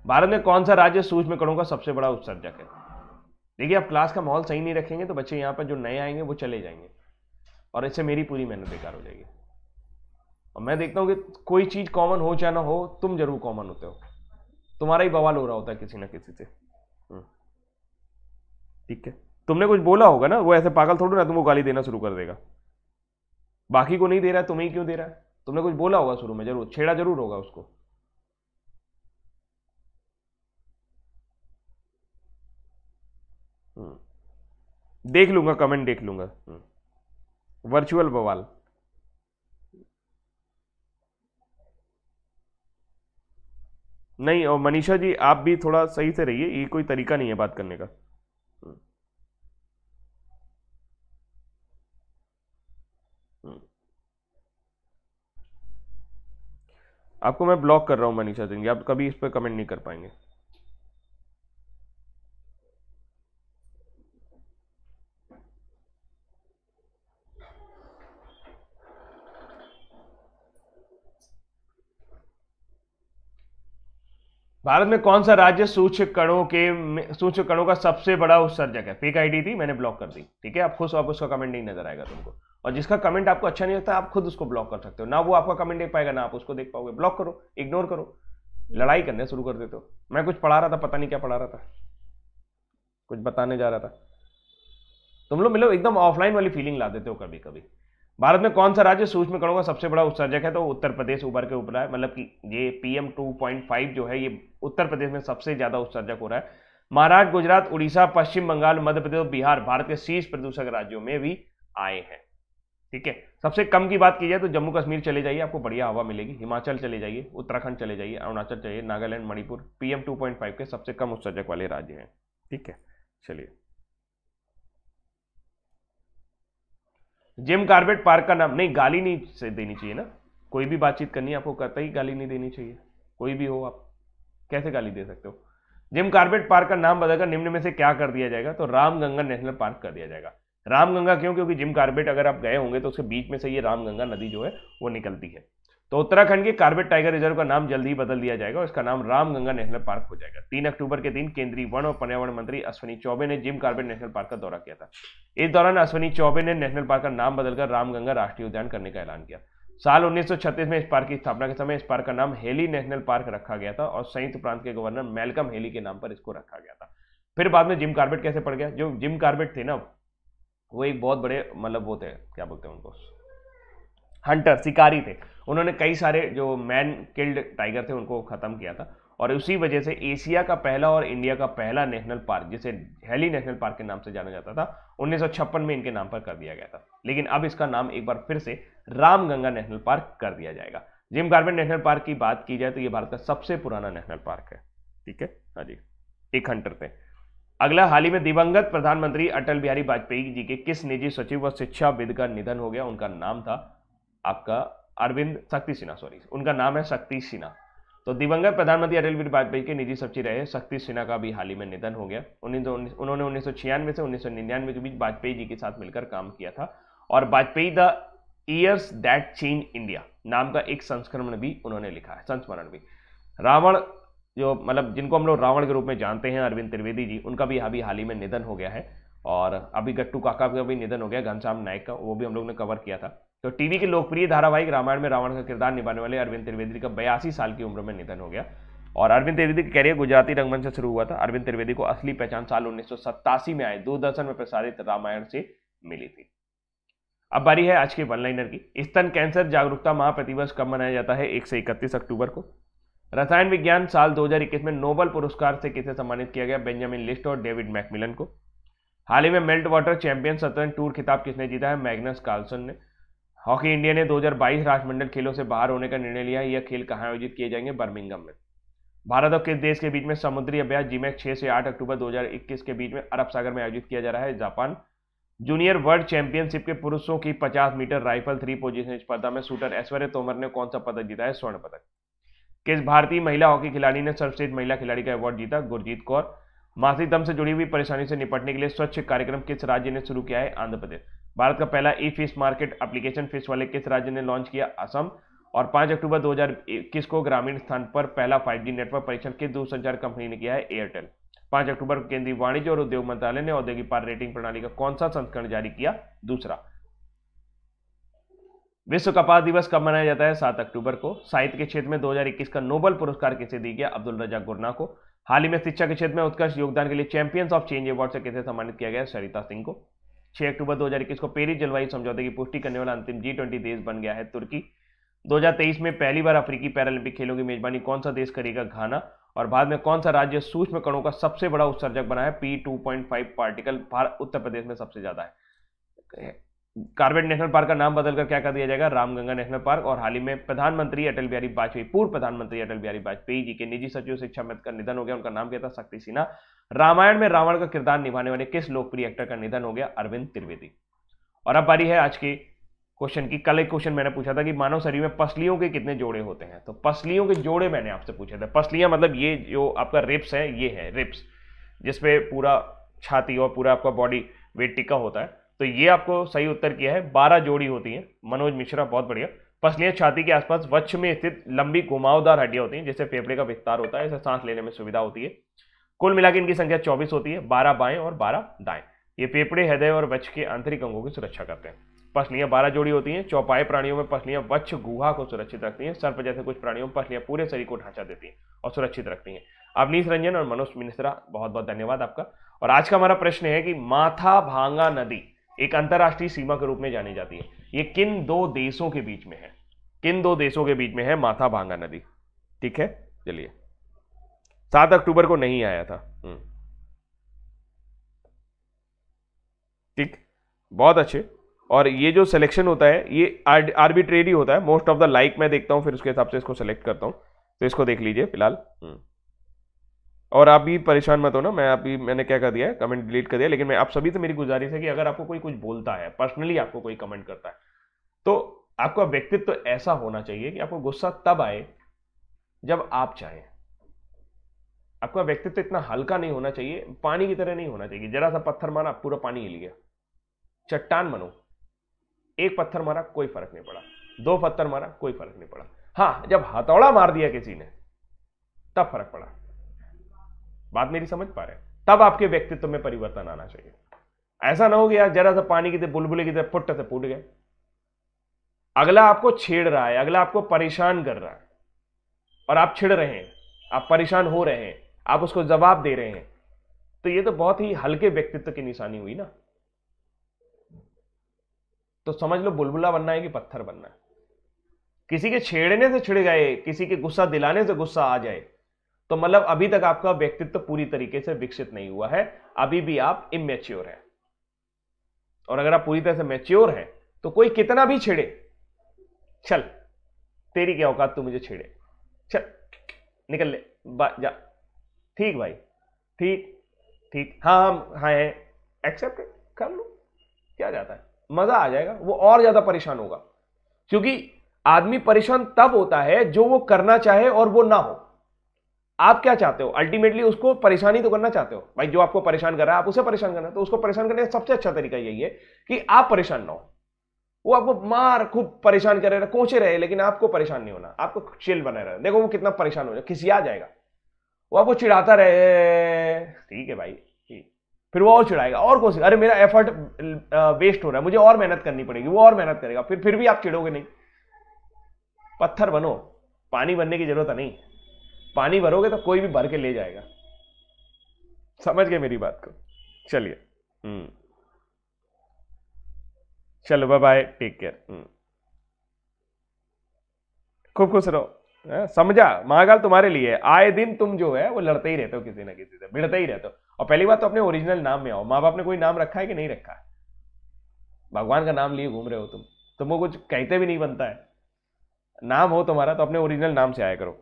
भारत में कौन सा राज्य सूझ में का सबसे बड़ा उत्सर्जक है देखिए आप क्लास का माहौल सही नहीं रखेंगे तो बच्चे यहाँ पर जो नए आएंगे वो चले जाएंगे और इससे मेरी पूरी मेहनत बेकार हो जाएगी और मैं देखता हूँ कि कोई चीज़ कॉमन हो चाहे ना हो तुम जरूर कॉमन होते हो तुम्हारा ही बवाल हो रहा होता है किसी ना किसी से हम्म। ठीक है तुमने कुछ बोला होगा ना वो ऐसे पागल थोड़ी ना तुमको गाली देना शुरू कर देगा बाकी को नहीं दे रहा है तुम्हें क्यों दे रहा है तुमने कुछ बोला होगा शुरू में जरूर छेड़ा जरूर होगा उसको हम्म। देख लूंगा कमेंट देख लूंगा वर्चुअल हम्म। बवाल नहीं और मनीषा जी आप भी थोड़ा सही से रहिए ये कोई तरीका नहीं है बात करने का आपको मैं ब्लॉक कर रहा हूं मनीषा सिंह आप कभी इस पर कमेंट नहीं कर पाएंगे भारत में कौन सा राज्य सूचक कणों के सूचक कणों का सबसे बड़ा उत्सर्जक है फेक आईडी थी मैंने ब्लॉक कर दी ठीक है आप खुश आप उसका कमेंट नहीं नजर आएगा तुमको और जिसका कमेंट आपको अच्छा नहीं लगता आप खुद उसको ब्लॉक कर सकते हो ना वो आपका कमेंट देख पाएगा ना आप उसको देख पाओगे ब्लॉक करो इग्नोर करो लड़ाई करने शुरू कर देते हो मैं कुछ पढ़ा रहा था पता नहीं क्या पढ़ा रहा था कुछ बताने जा रहा था तुम लोग मिलो एकदम ऑफलाइन वाली फीलिंग ला देते हो कभी कभी भारत में कौन सा राज्य सूक्ष्म कणों का सबसे बड़ा उत्सर्जक है तो उत्तर प्रदेश उभर के उभरा है मतलब कि ये पीएम 2.5 जो है ये उत्तर प्रदेश में सबसे ज़्यादा उत्सर्जक हो रहा है महाराष्ट्र गुजरात उड़ीसा पश्चिम बंगाल मध्य प्रदेश और बिहार भारत के शीर्ष प्रदूषक राज्यों में भी आए हैं ठीक है सबसे कम की बात की जाए तो जम्मू कश्मीर चले जाइए आपको बढ़िया हवा मिलेगी हिमाचल चले जाइए उत्तराखंड चले जाइए अरुणाचल चाहिए नागालैंड मणिपुर पीएम 2.5 के सबसे कम उत्सर्जक वाले राज्य हैं ठीक है चलिए जिम कार्बेट पार्क का नाम नहीं गाली नहीं से देनी चाहिए ना कोई भी बातचीत करनी है आपको कहता ही गाली नहीं देनी चाहिए कोई भी हो आप कैसे गाली दे सकते हो जिम कार्बेट पार्क का नाम बदलकर निम्न में से क्या कर दिया जाएगा तो रामगंगा नेशनल पार्क कर दिया जाएगा रामगंगा क्यों क्योंकि जिम कार्बेट अगर आप गए होंगे तो उसके बीच में से ये रामगंगा नदी जो है वो निकलती है तो उत्तराखंड के कार्बेट टाइगर रिजर्व का नाम जल्द ही बदल दिया जाएगा उसका इसका नाम रामगंगा नेशनल पार्क हो जाएगा तीन अक्टूबर के दिन केंद्रीय वन और पर्यावरण मंत्री अश्विनी चौबे ने जिम कार्बेट नेशनल पार्क का दौरा किया था इस दौरान अश्विनी चौबे ने नेशनल पार्क का नाम बदलकर रामगंगा राष्ट्रीय उद्यान करने का ऐलान किया साल उन्नीस में इस पार्क की स्थापना के समय इस पार्क का नाम हेली नेशनल पार्क रखा गया था और संयुक्त प्रांत के गवर्नर मेलकम हेली के नाम पर इसको रखा गया था फिर बाद में जिम कार्बेट कैसे पड़ गया जो जिम कार्बेट थे ना वो एक बहुत बड़े मतलब वो थे क्या बोलते हैं उनको हंटर शिकारी थे उन्होंने कई सारे जो मैन किल्ड टाइगर थे उनको ख़त्म किया था और उसी वजह से एशिया का पहला और इंडिया का पहला नेशनल पार्क जिसे हेली नेशनल पार्क के नाम से जाना जाता था उन्नीस में इनके नाम पर कर दिया गया था लेकिन अब इसका नाम एक बार फिर से रामगंगा नेशनल पार्क कर दिया जाएगा जिम कार्बेट नेशनल पार्क की बात की जाए तो ये भारत का सबसे पुराना नेशनल पार्क है ठीक है हाँ जी एक हंटर थे अगला हाल ही में दिवंगत प्रधानमंत्री अटल बिहारी वाजपेयी जी के किस निजी सचिव व शिक्षाविद का निधन हो गया उनका नाम था आपका अरविंद शक्ति सिन्हा सॉरी उनका नाम है शक्ति सिन्हा तो दिवंगत प्रधानमंत्री अटल बिहारी वाजपेयी के निजी सचिव रहे शक्ति सिन्हा का भी हाल ही में निधन हो गया उन्होंने उन्नीस से उन्नीस के बीच वाजपेयी जी के साथ मिलकर काम किया था और Vajpayee the years that change India नाम का एक संस्करण भी उन्होंने लिखा है संस्मरण भी रावण जो मतलब जिनको हम लोग रावण के रूप में जानते हैं अरविंद त्रिवेदी जी उनका भी अभी हाल ही में निधन हो गया है और अभी गट्टू काका का भी निधन हो गया घनश्याम नायक का वो भी हम लोग ने कवर किया था तो टीवी के लोकप्रिय धारावाहिक रामायण में रावण का किरदार निभाने वाले अरविंद त्रिवेदी का बयासी साल की उम्र में निधन हो गया और अरविंद त्रिवेदी के कैरियर गुजराती रंगमंच से शुरू हुआ था अरविंद त्रिवेदी को असली पहचान साल उन्नीस में आए दूरदर्शन में प्रसारित रामायण से मिली थी अब बारी है आज के वन लाइनर की स्तन कैंसर जागरूकता माह प्रतिवर्ष कब मनाया जाता है एक से इकतीस अक्टूबर को रसायन विज्ञान साल 2021 में नोबल पुरस्कार से किसे सम्मानित किया गया बेंजामिन लिस्ट और डेविड मैकमिलन को हाल ही में Meltwater champion Saturn tour खिताब किसने जीता है मैग्नस कार्लसन ने हॉकी इंडिया ने 2022 राष्ट्रमंडल खेलों से बाहर होने का निर्णय लिया है यह खेल कहाँ आयोजित किए जाएंगे बर्मिंगम में भारत और किस देश के बीच में समुद्री अभ्यास जिमे छह से आठ अक्टूबर दो के बीच में अरब सागर में आयोजित किया जा रहा है जापान जूनियर वर्ल्ड चैंपियनशिप के पुरुषों की पचास मीटर राइफल थ्री पोजिशन स्पर्धा में शूटर ऐश्वर्य तोमर ने कौन सा पदक जीता है स्वर्ण पदक किस भारतीय महिला हॉकी खिलाड़ी ने सर्वश्रेष्ठ महिला खिलाड़ी का अवार्ड जीता गुरजीत कौर मासिक दम से जुड़ी हुई परेशानी से निपटने के लिए स्वच्छ कार्यक्रम किस राज्य ने शुरू किया है आंध्र प्रदेश भारत का पहला ई फिश मार्केट एप्लीकेशन फिश वाले किस राज्य ने लॉन्च किया असम और 5 अक्टूबर 2021 को ग्रामीण स्थान पर पहला 5G नेटवर्क परीक्षण किस दूरसंचार कंपनी ने किया है एयरटेल 5 अक्टूबर को केंद्रीय वाणिज्य और उद्योग मंत्रालय ने औद्योगिक पार रेटिंग प्रणाली का कौन सा संस्करण जारी किया दूसरा विश्व कपास दिवस कब मनाया जाता है सात अक्टूबर को साहित्य के क्षेत्र में 2021 का नोबल पुरस्कार किसे दी गया अब्दुल रजा गुरना को हाल ही में शिक्षा के क्षेत्र में उत्कर्ष योगदान के लिए चैंपियंस ऑफ चेंज अवार्ड से किसे सम्मानित किया गया सरिता सिंह को 6 अक्टूबर 2021 को पेरिस जलवायु समझौते की पुष्टि करने वाला अंतिम जी ट्वेंटी देश बन गया है तुर्की 2023 में पहली बार अफ्रीकी पैरालंपिक खेलों की मेजबानी कौन सा देश करेगा घाना और बाद में कौन सा राज्य सूक्ष्म कणों का सबसे बड़ा उत्सर्जक बना है P two point five particle Uttar Pradesh में सबसे ज्यादा है कार्बेट नेशनल पार्क का नाम बदलकर क्या कर दिया जाएगा रामगंगा नेशनल पार्क और हाल ही में प्रधानमंत्री अटल बिहारी वाजपेयी पूर्व प्रधानमंत्री अटल बिहारी वाजपेयी जी के निजी सचिव शिक्षा मित्र का निधन हो गया उनका नाम क्या था शक्ति सिन्हा रामायण में रावण का किरदार निभाने वाले किस लोकप्रिय एक्टर का निधन हो गया अरविंद त्रिवेदी और अब बारी है आज के क्वेश्चन की कल एक क्वेश्चन मैंने पूछा था कि मानव शरीर में पसलियों के कितने जोड़े होते हैं तो पसलियों के जोड़े मैंने आपसे पूछे थे पसलियां मतलब ये जो आपका रिप्स है ये है रिप्स जिसपे पूरा छाती और पूरा आपका बॉडी वेट टिका होता है तो ये आपको सही उत्तर किया है बारह जोड़ी होती है मनोज मिश्रा बहुत बढ़िया पसलियाँ छाती के आसपास वच्छ में स्थित लंबी घुमावदार हड्डियाँ होती हैं जिससे फेफड़े का विस्तार होता है इसे सांस लेने में सुविधा होती है कुल मिला इनकी संख्या चौबीस होती है बारह बाएं और बारह दाएं ये फेफड़े हृदय और वच्छ के आंतरिक अंगों की सुरक्षा करते हैं पसलियाँ बारह जोड़ी होती हैं चौपाए प्राणियों में पसलियाँ वच्छ गुहा को सुरक्षित रखती हैं सर्प जैसे कुछ प्राणियों में पसलियाँ पूरे शरीर को ढांचा देती हैं और सुरक्षित रखती हैं अवनीश रंजन और मनोज मिश्रा बहुत बहुत धन्यवाद आपका और आज का हमारा प्रश्न है कि माथा भांगा नदी एक अंतर्राष्ट्रीय सीमा के रूप में जानी जाती है ये किन दो देशों के बीच में है किन दो देशों के बीच में है माथा भांगा नदी ठीक है चलिए सात अक्टूबर को नहीं आया था हम्म। ठीक बहुत अच्छे और ये जो सिलेक्शन होता है ये आर्बिट्रेरी होता है मोस्ट ऑफ द लाइक मैं देखता हूं फिर उसके हिसाब से इसको सेलेक्ट करता हूं तो इसको देख लीजिए फिलहाल हम्म। और आप भी परेशान मत हो ना मैं आप भी मैंने क्या कर दिया है कमेंट डिलीट कर दिया लेकिन मैं आप सभी से मेरी गुजारिश है कि अगर आपको कोई कुछ बोलता है पर्सनली आपको कोई कमेंट करता है तो आपका व्यक्तित्व तो ऐसा होना चाहिए कि आपको गुस्सा तब आए जब आप चाहें आपका व्यक्तित्व तो इतना हल्का नहीं होना चाहिए पानी की तरह नहीं होना चाहिए जरा सा पत्थर मारा पूरा पानी हिल गया चट्टान बनो एक पत्थर मारा कोई फर्क नहीं पड़ा दो पत्थर मारा कोई फर्क नहीं पड़ा हाँ जब हथौड़ा मार दिया किसी ने तब फर्क पड़ा बात मेरी समझ पा रहे हैं तब आपके व्यक्तित्व में परिवर्तन आना चाहिए ऐसा ना हो गया जरा सा पानी की तरह बुलबुले की तरह फुट से फूट गए अगला आपको छेड़ रहा है अगला आपको परेशान कर रहा है और आप छिड़ रहे हैं आप परेशान हो रहे हैं आप उसको जवाब दे रहे हैं तो ये तो बहुत ही हल्के व्यक्तित्व की निशानी हुई ना तो समझ लो बुलबुला बनना है कि पत्थर बनना है किसी के छेड़ने से छिड़ गए किसी के गुस्सा दिलाने से गुस्सा आ जाए तो मतलब अभी तक आपका व्यक्तित्व पूरी तरीके से विकसित नहीं हुआ है अभी भी आप इमेच्योर हैं और अगर आप पूरी तरह से मेच्योर हैं तो कोई कितना भी छेड़े चल तेरी क्या औकात तू मुझे छेड़े चल निकल ले जा ठीक भाई ठीक ठीक हाँ हम हाँ हैं एक्सेप्ट कर लो क्या जाता है मजा आ जाएगा वो और ज्यादा परेशान होगा क्योंकि आदमी परेशान तब होता है जो वो करना चाहे और वो ना हो आप क्या चाहते हो अल्टीमेटली उसको परेशानी तो करना चाहते हो भाई जो आपको परेशान कर रहा है आप उसे परेशान करना तो उसको परेशान करने का सबसे अच्छा तरीका यही है कि आप परेशान ना हो वो आपको मार खूब परेशान कर रहे कोचे रहे लेकिन आपको परेशान नहीं होना आपको चिल बने रहे देखो वो कितना परेशान हो जाए किसी आ जाएगा वो आपको चिढ़ाता रहे ठीक है भाई फिर वो और चिढ़ाएगा और कोशिश अरे मेरा एफर्ट वेस्ट हो रहा है मुझे और मेहनत करनी पड़ेगी वो और मेहनत करेगा फिर फिर भी आप चिड़ोगे नहीं पत्थर बनो पानी बनने की जरूरत नहीं पानी भरोगे तो कोई भी भर के ले जाएगा समझ गए मेरी बात को चलिए हम्म। चलो बाय बाय टेक केयर खूब खुश रहो हाँ, समझा महाकाल तुम्हारे लिए आए दिन तुम जो है वो लड़ते ही रहते हो किसी ना किसी से भिड़ते ही रहते हो और पहली बात तो अपने ओरिजिनल नाम में आओ माँ बाप ने कोई नाम रखा है कि नहीं रखा है भगवान का नाम लिए घूम रहे हो तुम तुमको कुछ कहते भी नहीं बनता है नाम हो तुम्हारा तो अपने ओरिजिनल नाम से आया करो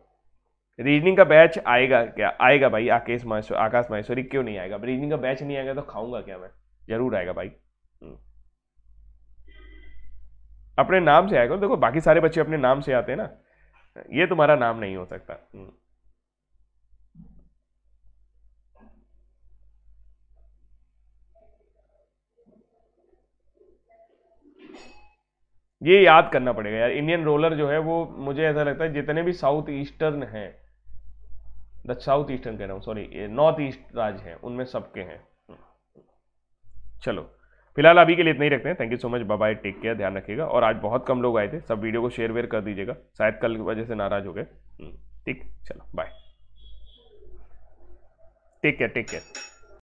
रीजनिंग का बैच आएगा क्या आएगा भाई आकेश माहेश्वर आकाश माहेश्वरी क्यों नहीं आएगा रीजनिंग का बैच नहीं आएगा तो खाऊंगा क्या मैं जरूर आएगा भाई हम्म। अपने नाम से आएगा देखो बाकी सारे बच्चे अपने नाम से आते हैं ना ये तुम्हारा नाम नहीं हो सकता हम्म। ये याद करना पड़ेगा यार इंडियन रोलर जो है वो मुझे ऐसा लगता है जितने भी साउथ ईस्टर्न हैं द साउथ ईस्टर्न कह रहा हूँ सॉरी नॉर्थ ईस्ट राज्य हैं उनमें सबके हैं चलो फिलहाल अभी के लिए इतना ही रखते हैं thank you so much bye take care ध्यान रखिएगा और आज बहुत कम लोग आए थे सब वीडियो को शेयर वेयर कर दीजिएगा शायद कल की वजह से नाराज हो गए हम्म, ठीक चलो bye take care take care